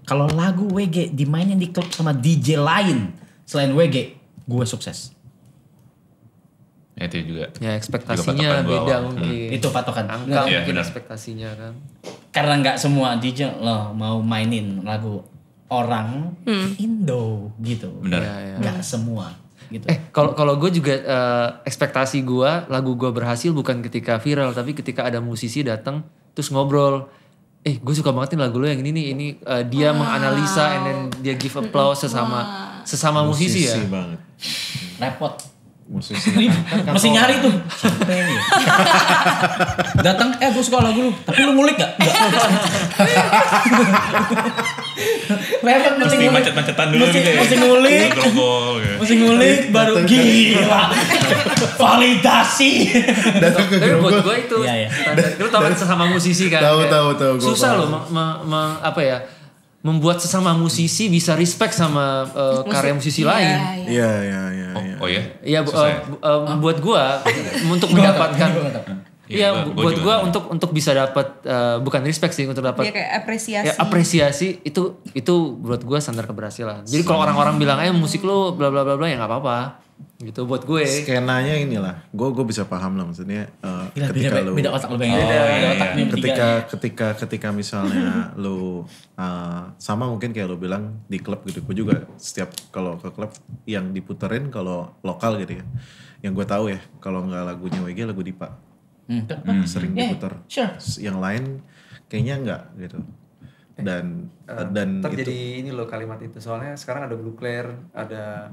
Kalau lagu WG dimainin di klub sama DJ lain selain WG, gue sukses. Ya, itu juga. Ya ekspektasinya juga beda Hmm. Itu patokan. Angka ya, mungkin benar. ekspektasinya kan. Karena nggak semua DJ lo mau mainin lagu orang hmm. Indo gitu. Benar. Ya, ya. Gak semua gitu. Eh kalau kalau gue juga uh, ekspektasi gue lagu gue berhasil bukan ketika viral tapi ketika ada musisi datang terus ngobrol. Eh gue suka banget nih lagu lo yang ini nih ini uh, dia wow. menganalisa and then dia give applause sesama wow. sesama musisi, musisi ya. banget. Repot Musisi kan-, kan masih nyari tuh. Datang, eh gue suka lagu lu. Tapi lu ngulik gak? Enggak. Memang mesti macet-macetan dulu gitu ya. Mesti ngulik. mesti ngulik ya. baru gila. Validasi. Datang ke Tapi buat gue itu. Iya, iya. Lu tau kan sesama musisi kan? Tahu, tahu, tahu. Susah loh, apa ya? membuat sesama musisi bisa respect sama uh, karya musisi iya, lain. Iya, iya, iya. iya. Oh, ya. oh ya? Iya bu, uh, uh, buat gua untuk mendapatkan Iya, ya, buat gue untuk untuk bisa dapat uh, bukan respect sih untuk dapat ya, apresiasi. Ya, apresiasi itu itu buat gue standar keberhasilan. Jadi kalau orang-orang bilang eh musik lu bla bla bla bla ya nggak apa-apa gitu buat gue skenanya inilah gue gue bisa paham lah maksudnya uh, Gila, ketika beda, lu beda otak lu oh, beda, iya. iya, iya. otak ketika ya. ketika ketika misalnya lu uh, sama mungkin kayak lu bilang di klub gitu gue juga setiap kalau ke klub yang diputerin kalau lokal gitu ya yang gue tahu ya kalau nggak lagunya WG lagu Dipa hmm. Hmm. hmm. sering yeah, diputer sure. yang lain kayaknya nggak gitu eh, dan uh, dan itu ini loh kalimat itu soalnya sekarang ada Blue Claire ada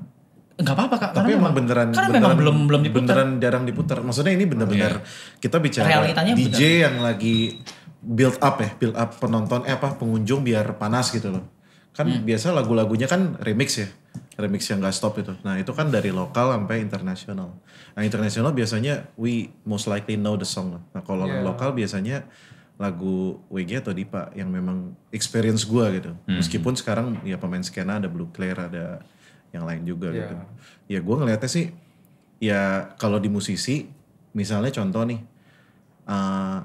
Enggak apa-apa kak. Tapi emang beneran, karena beneran, memang belum belum diputar. Beneran jarang diputar. Maksudnya ini bener-bener okay. Oh, iya. kita bicara Realitanya DJ bener. yang lagi build up ya, build up penonton eh apa pengunjung biar panas gitu loh. Kan hmm. biasa lagu-lagunya kan remix ya. Remix yang gak stop itu. Nah, itu kan dari lokal sampai internasional. Nah, internasional biasanya we most likely know the song lah. Nah, kalau yeah. lokal biasanya lagu WG atau Dipa yang memang experience gua gitu. Hmm. Meskipun sekarang ya pemain skena ada Blue Claire, ada yang lain juga yeah. gitu. Iya. Ya gue ngeliatnya sih ya kalau di musisi misalnya contoh nih uh, eh,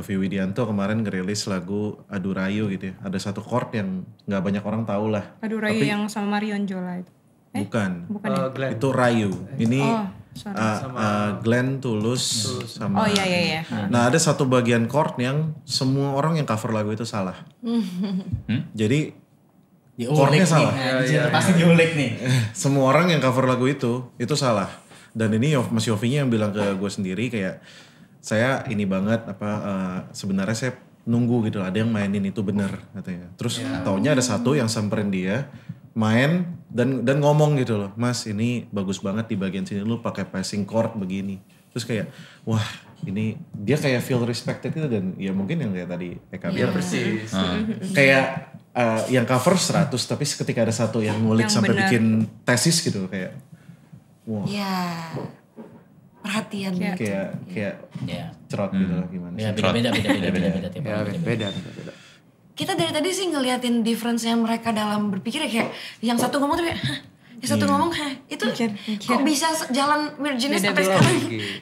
Yofi Widianto kemarin ngerilis lagu Adurayu gitu ya. Ada satu chord yang nggak banyak orang tau lah. Adurayu Tapi, yang sama Marion Jola itu. Eh, bukan. Bukan. Uh, Glenn. Itu Rayu. Ini oh, eh, sorry. uh, uh, Glenn Tulus, Tulus sama. Oh iya iya iya. Nah, ada satu bagian chord yang semua orang yang cover lagu itu salah. hmm? Jadi Iya, iya, iya. Diulik nih, salah. ya, ya, pasti diulik nih. Semua orang yang cover lagu itu, itu salah. Dan ini Mas Yofinya yang bilang ke gue sendiri kayak, saya ini banget apa uh, sebenarnya saya nunggu gitu ada yang mainin itu bener katanya terus yeah. taunya ada satu yang samperin dia main dan dan ngomong gitu loh mas ini bagus banget di bagian sini lu pakai passing chord begini terus kayak wah ini dia kayak feel respected itu dan ya mungkin yang kayak tadi Eka bilang persis. kayak uh, yang cover 100 tapi ketika ada satu yang ngulik yang sampai bener. bikin tesis gitu kayak wow. Iya. Perhatian kayak gitu. kayak, iya. kayak ya. cerot hmm. gitu lah gimana iya, sih. Ya, beda beda beda beda beda iya, beda, beda, beda, beda, beda. Kita dari tadi sih ngeliatin difference yang mereka dalam berpikir ya kayak yang satu ngomong tapi yang satu yeah. ngomong Hah, itu mikir, mikir. kok bisa jalan Virginia sampai sekarang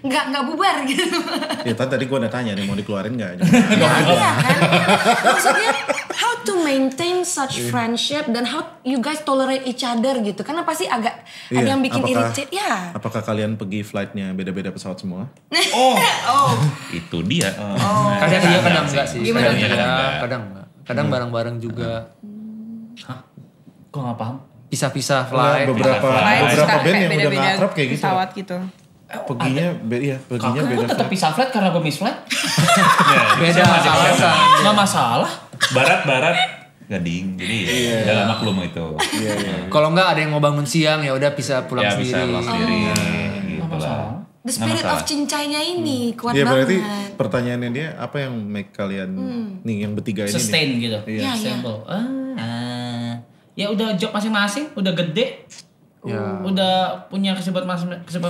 nggak nggak bubar gitu. ya tadi gue udah tanya nih mau dikeluarin nggak? Nah, iya kan. Maksudnya how to maintain such yeah. friendship dan how you guys tolerate each other gitu karena pasti agak yeah. ada iya, yang bikin apakah, irritate ya yeah. apakah kalian pergi flightnya beda-beda pesawat semua oh, oh. itu dia oh. Nah, kadang iya kadang enggak sih gimana kadang kadang, kadang enggak kadang hmm. bareng-bareng juga hah kok nggak paham pisah-pisah iya, flight beberapa flight. beberapa band yang beda -beda udah kayak gitu pesawat gitu eh, oh, Perginya, be iya, perginya beda. Kakak tetap pisah flight karena gue miss flight. Ya, beda masalah. Gak masalah barat barat gading jadi yeah. Iya. udah lama maklum itu yeah, iya. yeah. kalau nggak ada yang mau bangun siang ya udah bisa pulang yeah, sendiri bisa pulang iya. sendiri oh. gitu The spirit of cincainya ini hmm. kuat ya, berarti banget. pertanyaannya dia apa yang make kalian hmm. nih yang bertiga ini sustain nih. gitu. Iya, yeah, yeah. Ah, ah. Ya udah job masing-masing, udah gede, Ya. Udah punya kesibukan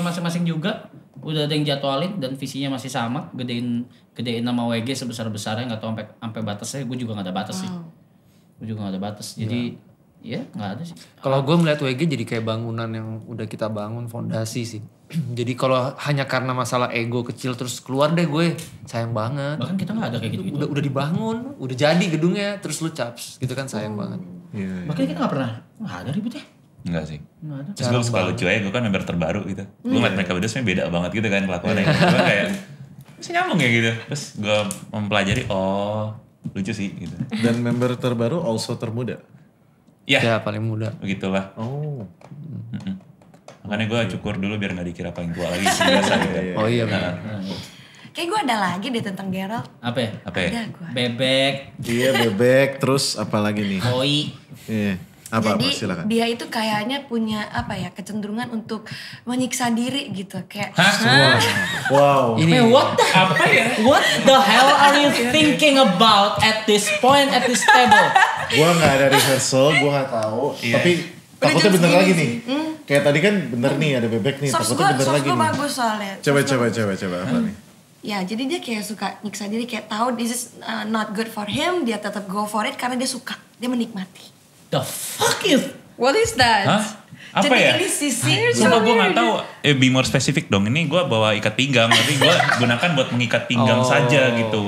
masing-masing juga. Udah ada yang jadwalin dan visinya masih sama, gedein gedein nama WG sebesar-besarnya nggak tau sampai sampai batasnya. Gue juga nggak ada batas sih. Gue juga nggak ada batas. Jadi ya, ya nggak ya, ada sih. Kalau gue melihat WG jadi kayak bangunan yang udah kita bangun fondasi sih. jadi kalau hanya karena masalah ego kecil terus keluar deh gue sayang banget. Bahkan kita nggak ada kayak gitu, Udah udah dibangun, udah jadi gedungnya terus lu caps gitu kan sayang oh. banget. Yeah, yeah. kita nggak pernah nggak ada ribut ya Enggak sih. Enggak Terus gue suka lucu aja, gue kan member terbaru gitu. Gue iya. ngeliat mereka beda sebenernya beda banget gitu kan kelakuannya. Gitu. gue kayak, bisa nyambung ya gitu. Terus gue mempelajari, oh lucu sih gitu. Dan member terbaru also termuda? Iya. Ya, paling muda. Begitulah. Oh. Makanya gue cukur dulu biar gak dikira paling tua lagi. Gitu. Iya, iya, oh iya benar. Nah. Kayak gue ada lagi deh tentang Gerald. Apa ya? Apa ya? Bebek. Iya bebek, terus apa lagi nih? Koi. Iya. Apa, Jadi apa, dia itu kayaknya punya apa ya kecenderungan untuk menyiksa diri gitu kayak. Hah? Wow. wow. Ini Wait, what the apa ya? What the hell are you thinking about at this point at this table? gua nggak ada rehearsal, gua nggak tahu. Yeah. Tapi takutnya bener lagi nih. hmm? Kayak tadi kan bener nih ada bebek nih, source takutnya gua, bener lagi nih. bagus soalnya. Coba coba coba coba apa hmm. nih? Ya, jadi dia kayak suka nyiksa diri, kayak tahu this is uh, not good for him, dia tetap go for it karena dia suka, dia menikmati the fuck is what is that Hah? apa Jadi ya? Ini sisir Sumpah gue gak tahu. Eh, be more specific dong. Ini gue bawa ikat pinggang. tapi gue gunakan buat mengikat pinggang oh. saja gitu.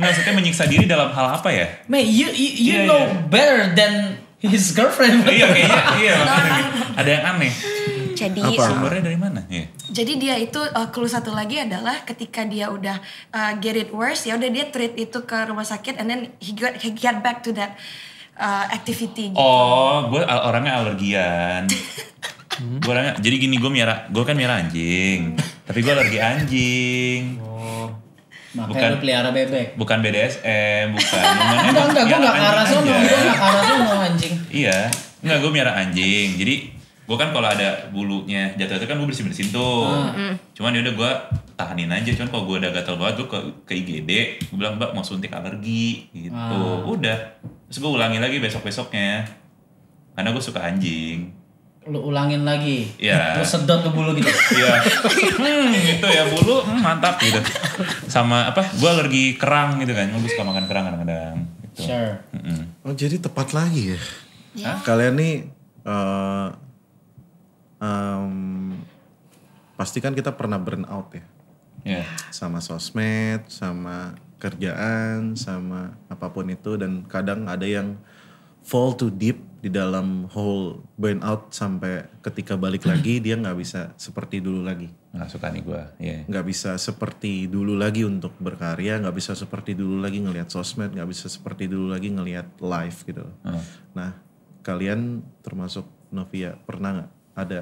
Nggak, maksudnya menyiksa diri dalam hal apa ya? Me, you, you, you yeah, know yeah. better than his girlfriend. iya, kayaknya. Iya, ada yang aneh. Jadi apa? Eh, sumbernya dari mana? Yeah. Jadi dia itu uh, clue satu lagi adalah ketika dia udah uh, get it worse, ya udah dia treat itu ke rumah sakit and then he got he get back to that uh, activity gitu. Oh, gue orangnya alergian. hmm? gue orangnya, jadi gini gue miara, gue kan miara anjing, hmm. tapi gue alergi anjing. Oh. Makanya bukan lu pelihara bebek. Bukan BDSM, bukan. enggak, enggak, gue enggak ke gue enggak ke arah anjing. iya, enggak gue miara anjing. Jadi gue kan kalau ada bulunya jatuh itu kan gue bersih bersihin tuh. Ah. Hmm. Cuman udah gue tahanin aja. Cuman kalau gue udah gatal banget gue ke, ke IGD, gue bilang mbak mau suntik alergi gitu. Hmm. Udah, terus gue ulangi lagi besok besoknya karena gue suka anjing lu ulangin lagi ya lu sedot ke bulu gitu iya hmm, gitu ya bulu hmm, mantap gitu sama apa gue alergi kerang gitu kan gue suka makan kerang kadang-kadang gitu. sure mm -mm. oh jadi tepat lagi ya yeah. Iya. kalian nih uh, um, pasti kan kita pernah burn out ya yeah. sama sosmed sama kerjaan sama apapun itu dan kadang ada yang fall too deep di dalam whole burnout sampai ketika balik lagi dia nggak bisa seperti dulu lagi. nggak suka nih gue. Yeah. Nggak bisa seperti dulu lagi untuk berkarya, nggak bisa seperti dulu lagi ngelihat sosmed, nggak bisa seperti dulu lagi ngelihat live gitu. Uh. Nah, kalian termasuk Novia pernah nggak ada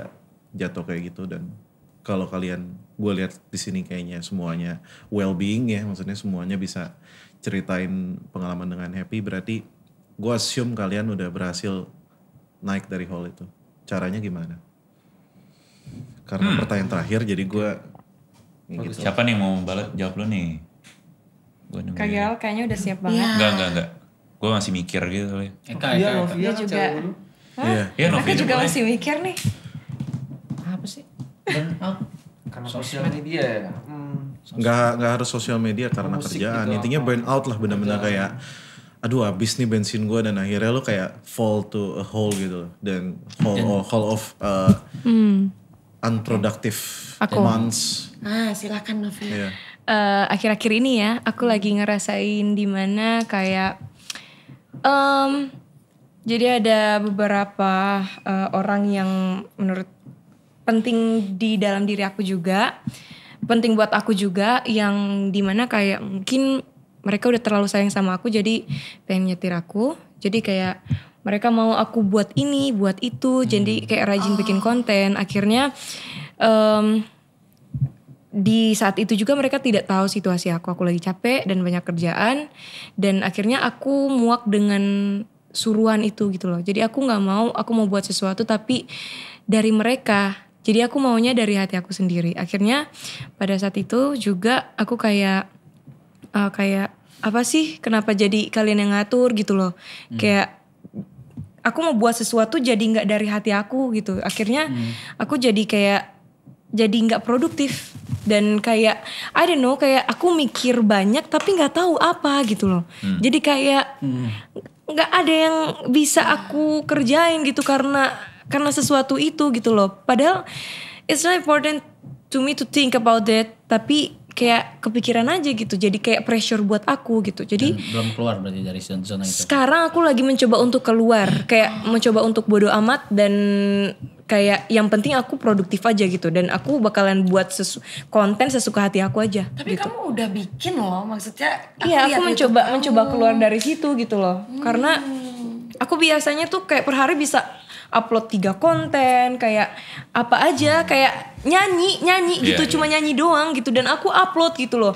jatuh kayak gitu dan kalau kalian gue lihat di sini kayaknya semuanya well being ya maksudnya semuanya bisa ceritain pengalaman dengan happy berarti gue assume kalian udah berhasil naik dari hall itu caranya gimana karena hmm. pertanyaan terakhir jadi gue gitu. siapa nih mau balas jawab lo nih gua kayaknya udah siap iya. banget ya. enggak enggak gue masih mikir gitu kali Eka Eka, iya, Eka, Dia juga Iya, yeah. yeah, Novia juga masih mikir nih apa sih karena sosial media ya hmm. nggak harus sosial media karena Musik kerjaan gitu intinya burn out lah benar-benar kayak aduh abis nih bensin gue dan akhirnya lo kayak fall to a hole gitu dan hole, dan, hole of uh, hmm. unproductive aku. months ah silakan Novi yeah. Iya. uh, akhir-akhir ini ya aku lagi ngerasain dimana kayak um, jadi ada beberapa uh, orang yang menurut penting di dalam diri aku juga penting buat aku juga yang dimana kayak mungkin mereka udah terlalu sayang sama aku jadi pengen nyetir aku jadi kayak mereka mau aku buat ini buat itu hmm. jadi kayak rajin oh. bikin konten akhirnya um, di saat itu juga mereka tidak tahu situasi aku aku lagi capek dan banyak kerjaan dan akhirnya aku muak dengan suruhan itu gitu loh jadi aku nggak mau aku mau buat sesuatu tapi dari mereka jadi aku maunya dari hati aku sendiri. Akhirnya pada saat itu juga aku kayak uh, kayak apa sih kenapa jadi kalian yang ngatur gitu loh. Hmm. Kayak aku mau buat sesuatu jadi nggak dari hati aku gitu. Akhirnya hmm. aku jadi kayak jadi nggak produktif dan kayak I don't know kayak aku mikir banyak tapi nggak tahu apa gitu loh. Hmm. Jadi kayak hmm. nggak hmm. ada yang bisa aku kerjain gitu karena karena sesuatu itu gitu loh padahal it's not important to me to think about that tapi kayak kepikiran aja gitu jadi kayak pressure buat aku gitu jadi Dan belum keluar berarti dari zona itu sekarang aku lagi mencoba untuk keluar kayak mencoba untuk bodo amat dan kayak yang penting aku produktif aja gitu dan aku bakalan buat sesu konten sesuka hati aku aja tapi gitu. kamu udah bikin loh maksudnya aku iya aku mencoba mencoba keluar dari situ gitu loh hmm. karena aku biasanya tuh kayak per hari bisa upload tiga konten kayak apa aja kayak nyanyi nyanyi iya, gitu yeah, cuma nyanyi doang gitu dan aku upload gitu loh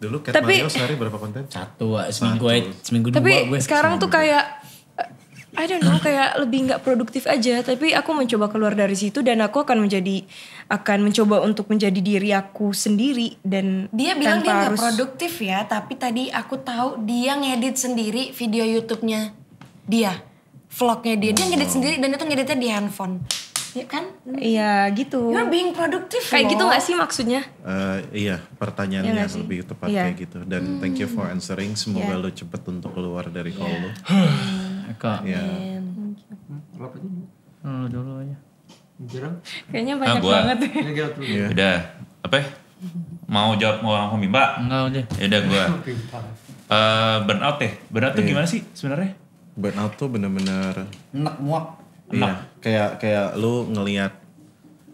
dulu Kat tapi Mario sehari berapa konten satu seminggu satu. Aja, seminggu tapi dua gue sekarang tuh kayak eh, I don't know kayak lebih nggak produktif aja tapi aku mencoba keluar dari situ dan aku akan menjadi akan mencoba untuk menjadi diri aku sendiri dan dia bilang dia nggak produktif ya tapi tadi aku tahu dia ngedit sendiri video YouTube-nya dia vlognya dia dia ngedit sendiri dan itu ngeditnya di handphone ya kan iya gitu you're being produktif. kayak gitu gak sih maksudnya uh, iya pertanyaannya ya lebih tepat yeah. kayak gitu dan hmm. thank you for answering semoga yeah. lo cepet untuk keluar dari call yeah. lo Eka Iya. lo Berapa lo hmm, dulu aja jarang kayaknya ah, banyak nah, gua, banget ya. udah apa ya? mau jawab mau ngomong mbak enggak udah ya udah gue uh, burnout deh ya? burnout yeah. tuh iya. gimana sih sebenarnya burnout tuh bener-bener enak muak iya kayak kayak lu ngelihat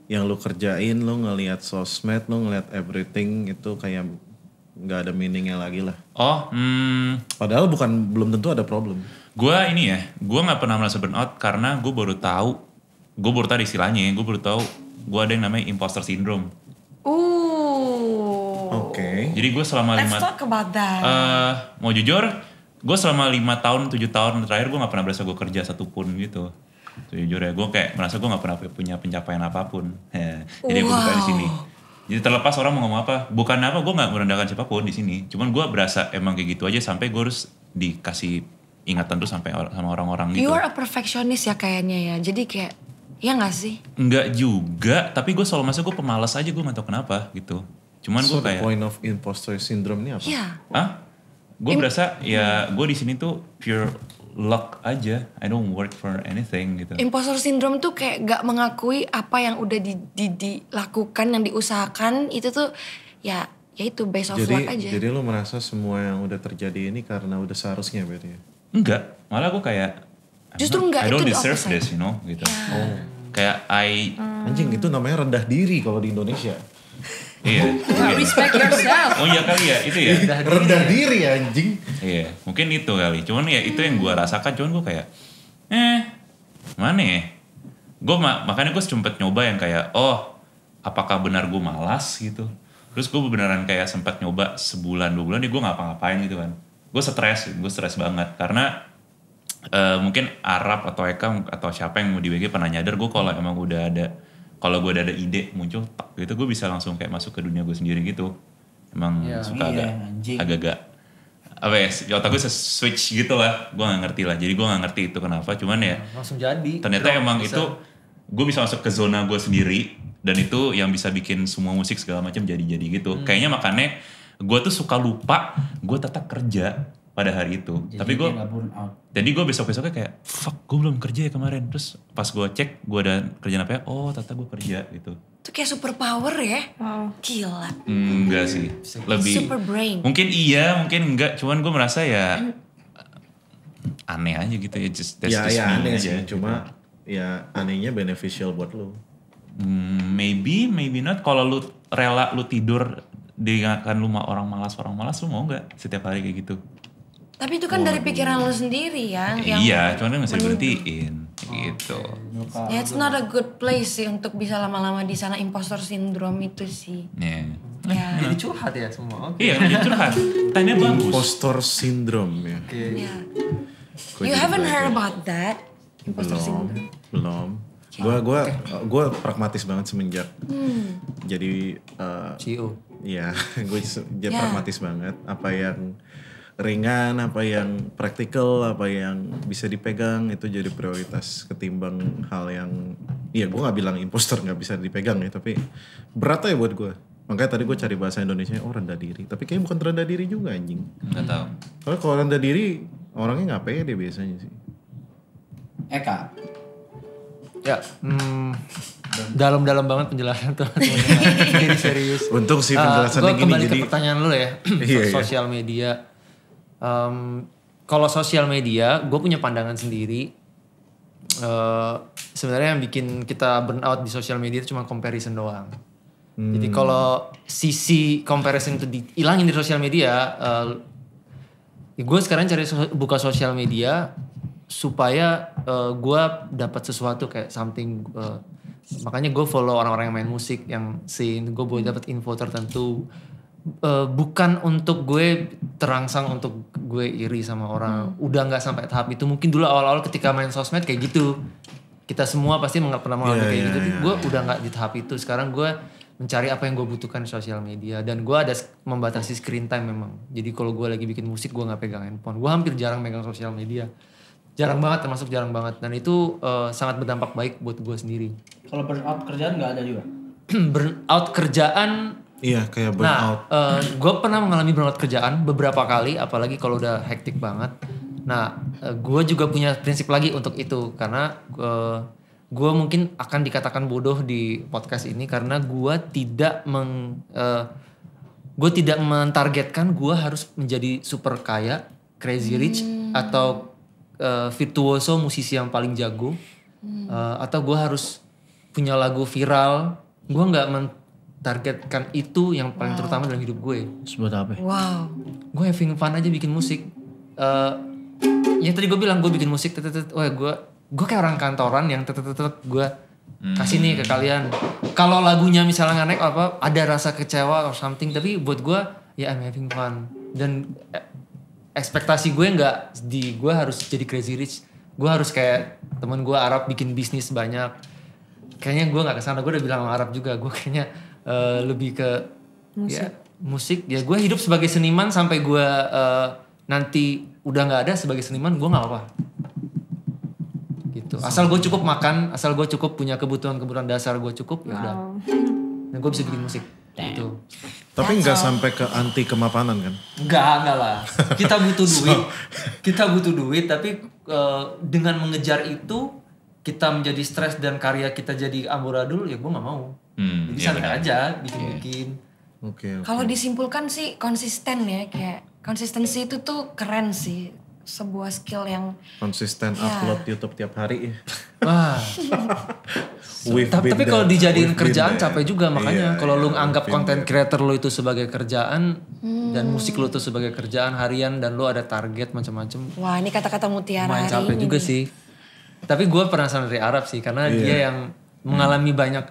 yang lu kerjain lu ngelihat sosmed lu ngelihat everything itu kayak nggak ada meaningnya lagi lah oh hmm. padahal bukan belum tentu ada problem gue ini ya gue nggak pernah merasa burnout karena gue baru tahu gue baru tahu istilahnya ya, gue baru tahu gue ada yang namanya imposter syndrome Ooh. Oke. Okay. Jadi gue selama Let's lima. Let's talk about that. Uh, mau jujur, gue selama lima tahun tujuh tahun terakhir gue nggak pernah berasa gue kerja satupun gitu jujur ya gue kayak merasa gue nggak pernah punya pencapaian apapun jadi wow. gue buka di sini jadi terlepas orang mau ngomong apa bukan apa gue nggak merendahkan siapapun di sini cuman gue berasa emang kayak gitu aja sampai gue harus dikasih ingatan tuh sampai or sama orang-orang gitu you are a perfectionist ya kayaknya ya jadi kayak ya nggak sih nggak juga tapi gue selalu masa gue pemalas aja gue nggak tahu kenapa gitu cuman so gue kayak point of imposter syndrome ini apa? Ya. Yeah. Hah? gue berasa ya hmm. gue di sini tuh pure luck aja I don't work for anything gitu imposter syndrome tuh kayak gak mengakui apa yang udah di, di, dilakukan yang diusahakan itu tuh ya ya itu based of jadi, luck aja jadi lu merasa semua yang udah terjadi ini karena udah seharusnya berarti ya enggak malah gue kayak justru enggak I don't itu deserve this you know gitu yeah. oh kayak I hmm. anjing itu namanya rendah diri kalau di Indonesia Iya. Nah, respect yourself. Oh iya kali ya, itu ya. Rendah diri ya anjing. Iya, mungkin itu kali. Cuman ya itu yang gue rasakan. Cuman gue kayak, eh, mana ya? Gue ma makanya gue sempet nyoba yang kayak, oh, apakah benar gue malas gitu? Terus gue beneran kayak sempat nyoba sebulan dua bulan, nih ya gue ngapa-ngapain gitu kan? Gue stres, gue stres banget karena Uh, mungkin Arab atau Eka atau siapa yang mau di BG pernah nyadar gue kalau emang udah ada kalau gue ada ide muncul tak, gitu gue bisa langsung kayak masuk ke dunia gue sendiri gitu emang ya, suka iya, agak anjing. agak agak apa ya otak gue switch gitu lah gue gak ngerti lah jadi gue gak ngerti itu kenapa cuman ya nah, langsung jadi ternyata Drop, emang bisa. itu gue bisa masuk ke zona gue sendiri dan itu yang bisa bikin semua musik segala macam jadi jadi gitu hmm. kayaknya makanya gue tuh suka lupa gue tetap kerja pada hari itu. Jadi Tapi gue, jadi gue besok besoknya kayak fuck gue belum kerja ya kemarin. Terus pas gue cek gue ada kerjaan apa ya, oh tata gue kerja gitu. Itu kayak super power ya? Wow. Gila. Mm, enggak sih, lebih. Super brain. Mungkin iya, mungkin enggak. Cuman gue merasa ya aneh aja gitu ya. Just, that's ya, just ya aneh aja. Sih. Gitu. Cuma ya anehnya beneficial buat lo. Hmm, maybe, maybe not. Kalau lu rela lu tidur dengan lu orang malas orang malas lu mau nggak setiap hari kayak gitu tapi itu kan dari pikiran lo sendiri ya. Yang iya, cuman kan masih berhentiin gitu. Ya yeah, it's not a good place sih untuk bisa lama-lama di sana imposter syndrome itu sih. Iya. Yeah. Yeah. Jadi curhat ya semua. Okay. Iya, jadi curhat. Tanya bagus. Impostor syndrome ya. Okay. Yeah. You haven't heard about that? Impostor syndrome. Belum. gue ya. gua gua pragmatis banget semenjak hmm. jadi uh, eh, CEO. Iya, gue jadi ya. pragmatis banget apa yang ringan, apa yang praktikal, apa yang bisa dipegang itu jadi prioritas ketimbang hal yang ya gue nggak bilang imposter nggak bisa dipegang ya tapi berat aja ya buat gue. Makanya tadi gue cari bahasa Indonesia oh rendah diri, tapi kayaknya bukan rendah diri juga anjing. nggak tahu. kalau kalau rendah diri orangnya nggak pede biasanya sih. Eka. Ya, hmm, dalam-dalam banget penjelasan tuh. Jadi serius. Untung sih eh, penjelasan uh, gini jadi. kembali ke pertanyaan lu ya. Iya, iya, sosial media um, kalau sosial media gue punya pandangan sendiri uh, sebenarnya yang bikin kita burn out di sosial media itu cuma comparison doang hmm. jadi kalau sisi comparison itu dihilangin di sosial media uh, eh, gue sekarang cari so buka sosial media supaya uh, eh, gue dapat sesuatu kayak something uh, makanya gue follow orang-orang yang main musik yang scene gue boleh dapat info tertentu uh, bukan untuk gue terangsang untuk gue iri sama orang. Hmm. Udah nggak sampai tahap itu. Mungkin dulu awal-awal ketika main sosmed kayak gitu. Kita semua pasti nggak pernah mengalami yeah, kayak yeah, gitu. Yeah, gue yeah. udah nggak di tahap itu. Sekarang gue mencari apa yang gue butuhkan di sosial media dan gue ada membatasi screen time memang jadi kalau gue lagi bikin musik gue nggak pegang handphone gue hampir jarang megang sosial media jarang banget termasuk jarang banget dan itu uh, sangat berdampak baik buat gue sendiri kalau burnout kerjaan gak ada juga burnout kerjaan Iya kayak burnout. Nah, uh, eh, gue pernah mengalami burnout kerjaan beberapa kali, apalagi kalau udah hektik banget. Nah, uh, eh, gue juga punya prinsip lagi untuk itu karena uh, eh, gue mungkin akan dikatakan bodoh di podcast ini karena gue tidak meng uh, gue tidak mentargetkan gue harus menjadi super kaya, crazy rich hmm. atau uh, virtuoso musisi yang paling jago hmm. uh, atau gue harus punya lagu viral. Gue nggak men targetkan itu yang paling wow. terutama dalam hidup gue. Sebuat apa? Wow. Gue having fun aja bikin musik. Uh, ya tadi gue bilang gue bikin musik, tetetet, wah gue gue kayak orang kantoran yang tetetet gue hmm. kasih nih ke kalian. Kalau lagunya misalnya nggak naik apa, ada rasa kecewa or something. Tapi buat gue ya I'm having fun dan eh, ekspektasi gue nggak di gue harus jadi crazy rich. Gue harus kayak temen gue Arab bikin bisnis banyak. Kayaknya gue nggak kesana. Gue udah bilang sama Arab juga. Gue kayaknya uh, lebih ke ya, musik. ya musik ya gue hidup sebagai seniman sampai gue uh, nanti udah nggak ada sebagai seniman gue nggak apa gitu asal gue cukup makan asal gue cukup punya kebutuhan kebutuhan dasar gue cukup wow. ya udah dan gue bisa bikin musik gitu tapi nggak sampai ke anti kemapanan kan nggak nggak lah kita butuh duit kita butuh duit tapi uh, dengan mengejar itu kita menjadi stres dan karya kita jadi amburadul ya gue nggak mau Hmm, Jadi iya aja bikin-bikin. Oke. Okay. Okay, Kalau disimpulkan sih konsisten ya kayak konsistensi itu tuh keren sih sebuah skill yang konsisten ya. upload YouTube tiap hari. Wah. tapi tapi kalau dijadiin kerjaan kerjaan capek juga iya, makanya yeah, kalau yeah, lu anggap konten creator lu itu sebagai kerjaan hmm. dan musik lu itu sebagai kerjaan harian dan lu ada target macam-macam. Wah, ini kata-kata mutiara Main capek ini juga sih. Tapi gue penasaran dari Arab sih karena yeah. dia yang mengalami hmm. banyak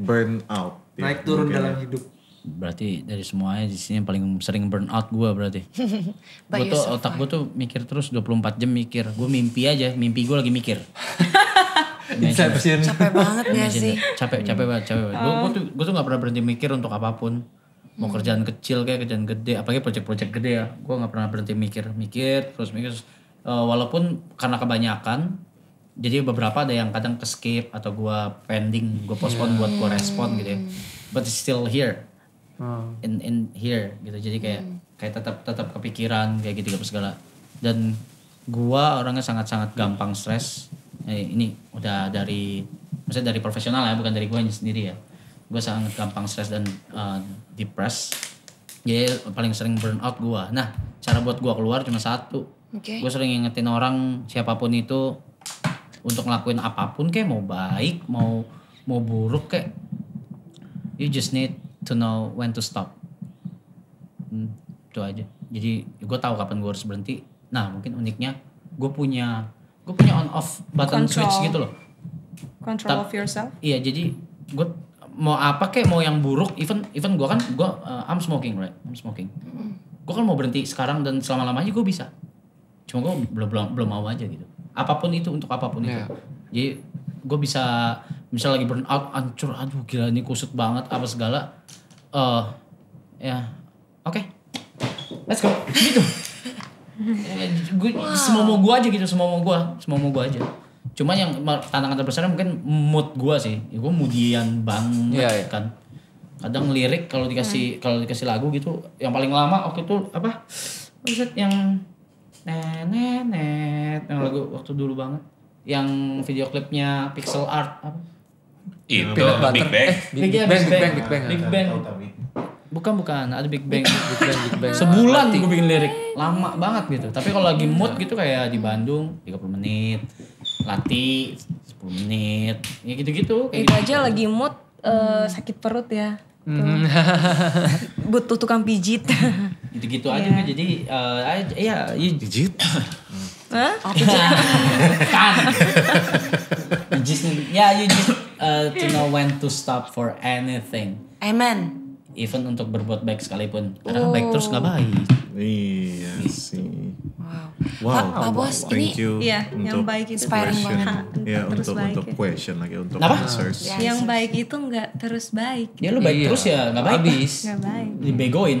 burn out. Ya, Naik turun mungkin. dalam ya. hidup. Berarti dari semuanya di sini yang paling sering burn out gue berarti. gue tuh so otak gue tuh mikir terus 24 jam mikir. Gue mimpi aja, mimpi gue lagi mikir. capek banget gak sih? Capek, capek banget, capek banget. Gue tuh, gue tuh gak pernah berhenti mikir untuk apapun. Mau hmm. kerjaan kecil kayak kerjaan gede, apalagi proyek-proyek gede ya. Gue gak pernah berhenti mikir, mikir, terus mikir. Terus, uh, walaupun karena kebanyakan, jadi beberapa ada yang kadang ke skip atau gue pending gue postpone yeah. buat gue respon gitu ya but it's still here hmm. in in here gitu jadi kayak hmm. kayak tetap tetap kepikiran kayak gitu, gitu segala dan gua orangnya sangat sangat gampang stres eh, ini udah dari maksudnya dari profesional ya bukan dari gua sendiri ya gue sangat gampang stres dan uh, eh, depres jadi paling sering burn out gue nah cara buat gue keluar cuma satu okay. gue sering ingetin orang siapapun itu untuk ngelakuin apapun kayak mau baik mau mau buruk kayak you just need to know when to stop hmm, itu aja jadi gue tahu kapan gue harus berhenti nah mungkin uniknya gue punya gue punya on off button control, switch gitu loh control Ta of yourself iya jadi gue mau apa kayak mau yang buruk even even gue kan gue uh, I'm smoking right I'm smoking gue kan mau berhenti sekarang dan selama lamanya gue bisa cuma gue belum belum belum mau aja gitu apapun itu untuk apapun yeah. itu ya. jadi gue bisa misal lagi burn out ancur aduh gila ini kusut banget apa segala eh uh, ya yeah. oke okay. let's go gitu gue wow. semua mau gue aja gitu semua mau gue semua mau gue aja cuman yang tantangan terbesarnya mungkin mood gue sih ya, gue mudian banget yeah, yeah. kan kadang lirik kalau dikasih yeah. kalau dikasih lagu gitu yang paling lama waktu itu apa Maksud yang nenet nenet yang lagu waktu dulu banget yang video klipnya pixel art apa itu Peanut Big Bang. Eh, Big, iya, Big, Bang, Big Bang, Big Bang, Big Bang. Bukan bukan, ada Big Bang, Big Bang, Big Bang. Sebulan gue bikin lirik, lama banget gitu. Tapi kalau lagi mood gitu kayak di Bandung 30 menit, Lati 10 menit, ya gitu-gitu. Kayak itu gitu. aja lagi mood uh, sakit perut ya. Mm-hmm. Butuh tukang pijit. gitu-gitu yeah. aja iya. jadi uh, I, you jijit Huh? kan you just yeah you just uh, to know when to stop for anything amen even untuk berbuat baik sekalipun karena oh. baik terus nggak oh. baik iya gitu. sih wow wow, wow, wow, bos wow. thank you iya, yeah, yang baik itu inspiring banget ya untuk baik untuk question lagi untuk Apa? answers yang baik itu nggak terus baik ya lu baik yeah. terus ya nggak baik habis nggak baik dibegoin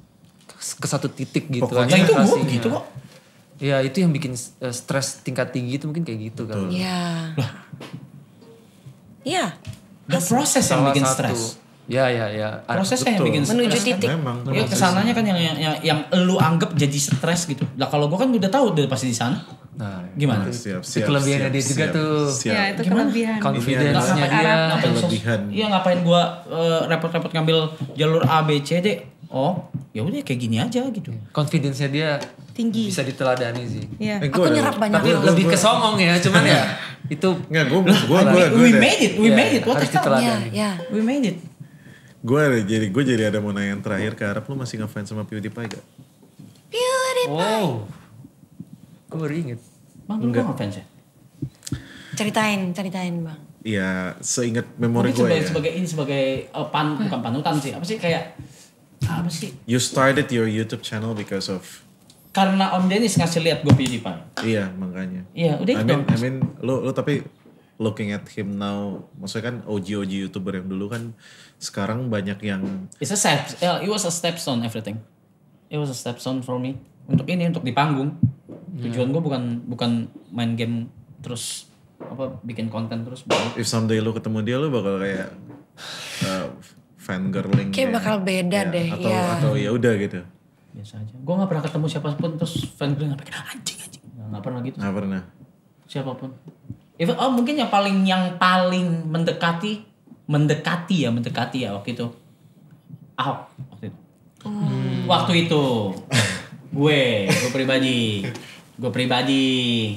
ke satu titik gitu. Pokoknya itu gue gitu kok. Ya itu yang bikin eh, stres tingkat tinggi itu mungkin kayak gitu kan. Iya. Iya. iya. iya. iya. Proses yang bikin stres. Ya ya ya. Proses yang bikin stres. menuju titik. Memang. Ya kesananya kan yang yang yang, yang lu anggap jadi stres gitu. Lah kalau gua kan udah tahu udah pasti di sana. Nah, gimana? Nah, siap, siap, kelebihannya dia juga siap, tuh. Siap. Ya, itu gimana? kelebihan. Confidence-nya dia. Iya, ngapain gua uh, repot-repot ngambil jalur A B C D oh ya udah kayak gini aja gitu iya. confidence-nya dia tinggi bisa diteladani sih yeah. Iya. aku nyerap banyak tapi gue, lebih kesongong ya cuman ya itu nggak gue gue gue, gue, gue we made it we yeah, made it what harus diteladani iya, yeah, yeah. we made it gue jadi gue jadi ada mau nanya yang terakhir ke Arab lu masih ngefans sama PewDiePie gak PewDiePie wow gue baru inget bang lu gue ngefans ya ceritain ceritain bang Iya, seingat memori gue sebagai, ya. Sebagai ini sebagai uh, pan bukan panutan sih. Apa sih kayak apa sih? You started your YouTube channel because of karena Om Dennis ngasih lihat gue PewDiePie. Iya makanya. Iya udah itu. I mean, I mean lo lo tapi looking at him now, maksudnya kan OG OG youtuber yang dulu kan sekarang banyak yang. It's a step, it was a stepstone everything. It was a stepstone for me untuk ini untuk di panggung. Tujuan gue bukan bukan main game terus apa bikin konten terus. Bro. If someday lo ketemu dia lo bakal kayak uh, girling kayak bakal beda ya, deh atau ya. atau ya udah gitu biasa aja gue nggak pernah ketemu siapapun terus fan girling apa anjing anjing nggak pernah gitu nggak pernah siapapun Even, oh mungkin yang paling yang paling mendekati mendekati ya mendekati ya waktu itu Ahok waktu itu hmm. waktu itu gue gue pribadi gue pribadi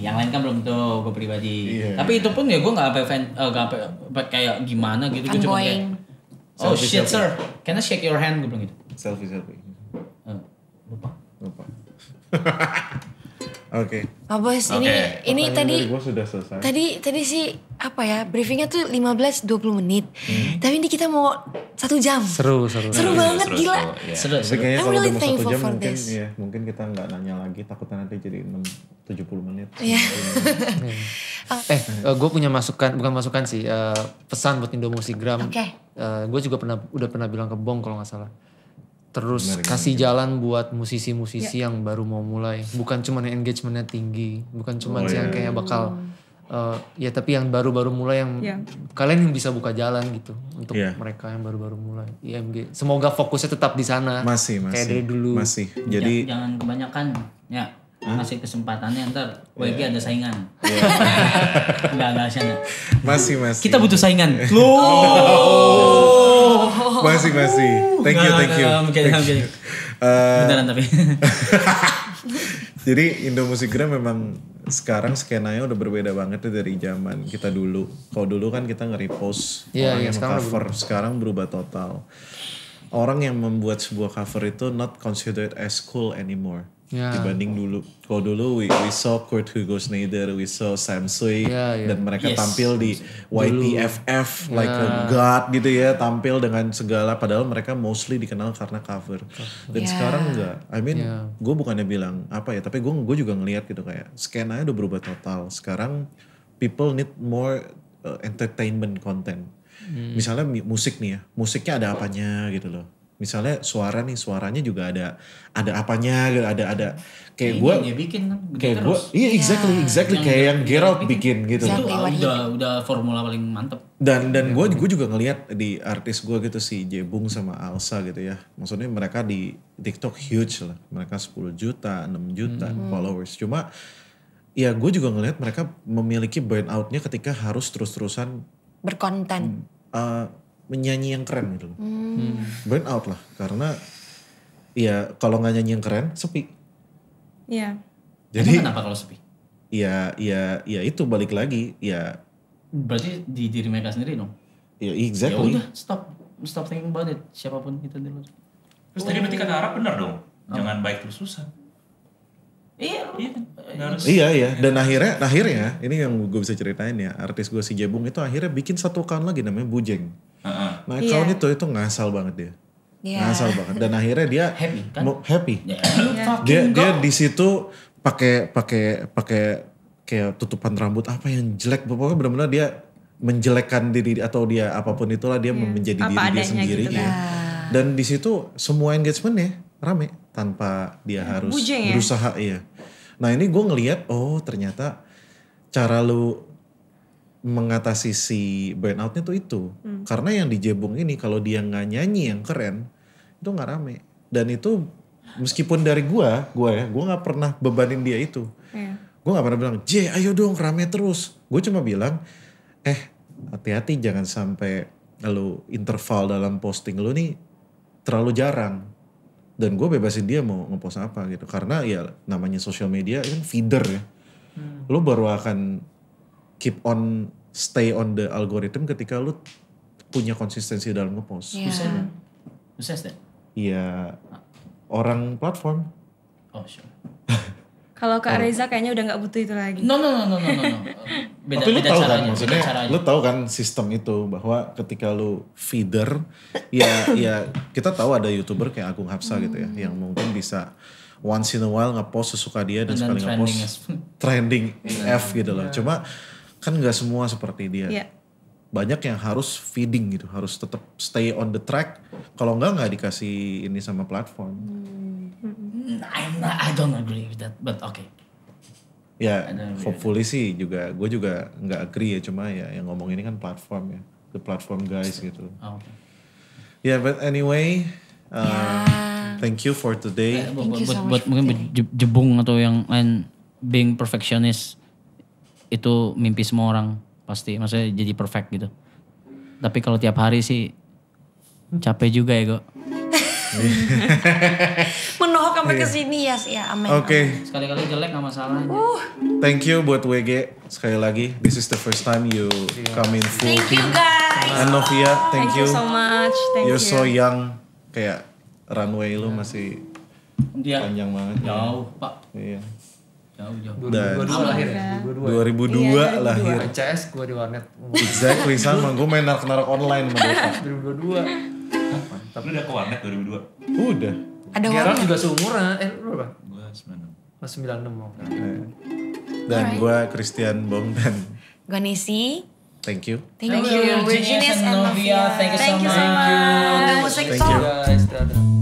yang lain kan belum tuh gue pribadi yeah. tapi itu pun ya gue nggak apa fan uh, eh, gak apa kayak gimana gitu gue cuma kayak Oh, selfie, oh shit selfie. sir, can I shake your hand? Gue bilang gitu. Selfie selfie. Uh, lupa. Lupa. Oke. Okay. Ah, Pak Bos, okay. ini okay. ini tadi gue sudah selesai. Tadi tadi sih apa ya briefingnya tuh 15 20 menit. Hmm. Tapi ini kita mau satu jam. Seru seru. Seru ya, banget seru, gila. Seru, iya. seru. seru. kalau really udah mau satu jam, mungkin, this. Ya, mungkin kita nggak nanya lagi takutnya nanti jadi 6 70 menit. Iya. iya. eh, eh gue punya masukan, bukan masukan sih, uh, pesan buat Indo Musigram. Oke. Okay. Uh, eh, gue juga pernah udah pernah bilang ke Bong kalau nggak salah terus bener, kasih jalan buat musisi-musisi ya. yang baru mau mulai bukan cuma engagementnya tinggi bukan cuma oh, yang kayaknya kayak bakal uh, ya tapi yang baru-baru mulai yang ya. kalian yang bisa buka jalan gitu untuk ya. mereka yang baru-baru mulai IMG semoga fokusnya tetap di sana masih masih kayak dari dulu masih jadi jangan kebanyakan ya masih kesempatannya ntar WG yeah. ada saingan. Yeah. enggak enggak sih Masih masih. Kita butuh saingan. Loh. Oh. Masih masih. Thank you thank you. Beneran tapi. Eh, Jadi Indo Musikgram memang sekarang skenanya udah berbeda banget dari zaman kita dulu. Kalau dulu kan kita nge-repost yeah, orang yeah, yang cover, berubah. sekarang berubah total. Orang yang membuat sebuah cover itu not considered as cool anymore yeah. dibanding dulu. Kalau oh, dulu we, we saw Kurt Hugo Schneider, we saw Sam Sui yeah, yeah. dan mereka yes. tampil di YTFF dulu. Ya. like yeah. a god gitu ya, tampil dengan segala padahal mereka mostly dikenal karena cover. Dan yeah. sekarang enggak. I mean, yeah. gue bukannya bilang apa ya, tapi gue gue juga ngelihat gitu kayak skenanya udah berubah total. Sekarang people need more uh, entertainment content. Hmm. Misalnya musik nih ya, musiknya ada apanya gitu loh misalnya suara nih suaranya juga ada ada apanya ada ada kayak gue kayak bikin kayak gue iya yeah, exactly exactly yang kayak yang Geralt bikin, bikin gitu exactly itu udah udah formula paling mantep dan dan gue iya. gue juga ngelihat di artis gue gitu si Jebung sama Alsa gitu ya maksudnya mereka di TikTok huge lah mereka 10 juta 6 juta hmm. followers cuma ya gue juga ngelihat mereka memiliki burnoutnya ketika harus terus terusan berkonten uh, menyanyi yang keren gitu loh. Hmm. Burn out lah karena ya kalau nggak nyanyi yang keren sepi. Iya. Jadi Emang kenapa kalau sepi? Iya, iya, iya itu balik lagi, ya. Berarti di diri mereka sendiri dong. Ya exactly. Ya udah stop, stop thinking about it siapapun itu dulu. Terus tadi berarti kata Arab benar dong. Oh. Jangan baik terus susah. Iya, iya, kan? iya, iya. Dan akhirnya, akhirnya ini yang gue bisa ceritain ya, artis gue si Jebung itu akhirnya bikin satu kan lagi namanya Bujeng. Uh-huh. Nah yeah. itu itu ngasal banget dia. Yeah. Ngasal banget dan akhirnya dia happy kan? Happy. Yeah. yeah. Dia dia di situ pakai pakai pakai kayak tutupan rambut apa yang jelek pokoknya benar-benar dia menjelekkan diri atau dia apapun itulah dia yeah. menjadi apa diri dia gitu sendiri gitu ya. Dan di situ semua engagement ya rame tanpa dia iya, harus Bujeng, ya? iya. Nah ini gue ngeliat oh ternyata cara lu mengatasi si burnoutnya tuh itu hmm. karena yang di Jebung ini kalau dia nggak nyanyi yang keren itu nggak rame dan itu meskipun dari gue gue ya gua nggak pernah bebanin dia itu yeah. gua nggak pernah bilang J ayo dong rame terus gue cuma bilang eh hati-hati jangan sampai lalu interval dalam posting lu nih terlalu jarang dan gue bebasin dia mau ngepost apa gitu karena ya namanya sosial media kan feeder ya hmm. lu baru akan keep on stay on the algorithm ketika lu punya konsistensi dalam ngepost. Yeah. bisa ya? Bisa Who Iya, orang platform. Oh sure. Kalau Kak oh. Reza kayaknya udah nggak butuh itu lagi. No no no no no no. Beda, Tapi lu beda tahu kan, caranya, kan maksudnya, caranya. lu tahu kan sistem itu bahwa ketika lu feeder, ya ya kita tahu ada youtuber kayak Agung Hapsa hmm. gitu ya, hmm. yang mungkin bisa once in a while ngepost sesuka dia dan, dan sekali ngepost trending, trending F gitu loh. Yeah. Cuma kan nggak semua seperti dia. Yeah. Banyak yang harus feeding gitu, harus tetap stay on the track. Kalau nggak nggak dikasih ini sama platform. Hmm. I'm not, I don't agree with that, but okay. Ya, yeah, hopefully sih juga, gue juga nggak agree ya, cuma ya yang ngomong ini kan platform ya, the platform guys gitu. Oh, okay. Yeah, but anyway, uh, yeah. thank you for today. Eh, thank you so buat, mungkin jebung atau yang lain being perfectionist itu mimpi semua orang pasti maksudnya jadi perfect gitu tapi kalau tiap hari sih capek juga ya kok menohok sampai yeah. ke ya yes. ya amin oke okay. sekali-kali jelek nggak masalah uh. thank you buat WG sekali lagi this is the first time you iya. come in full thank you guys and Novia thank, thank you. you so much thank you're you. so young kayak runway lu iya. masih yeah. panjang banget jauh ya. pak iya Tahu Dan lahir ya? 2002. 2002 2002. lahir. CS gue di warnet. exactly sama, gue main nark-nark online 2002. Tapi udah ke warnet 2002. Udah. Ada warnet. juga seumuran. Eh, lu berapa? Gue 96. Mas 96 mau. Dan gue Christian dan Gue Nisi. Thank you. Thank, you. Thank you so much. you. Thank you. Thank you. Thank you. Thank you. Thank you.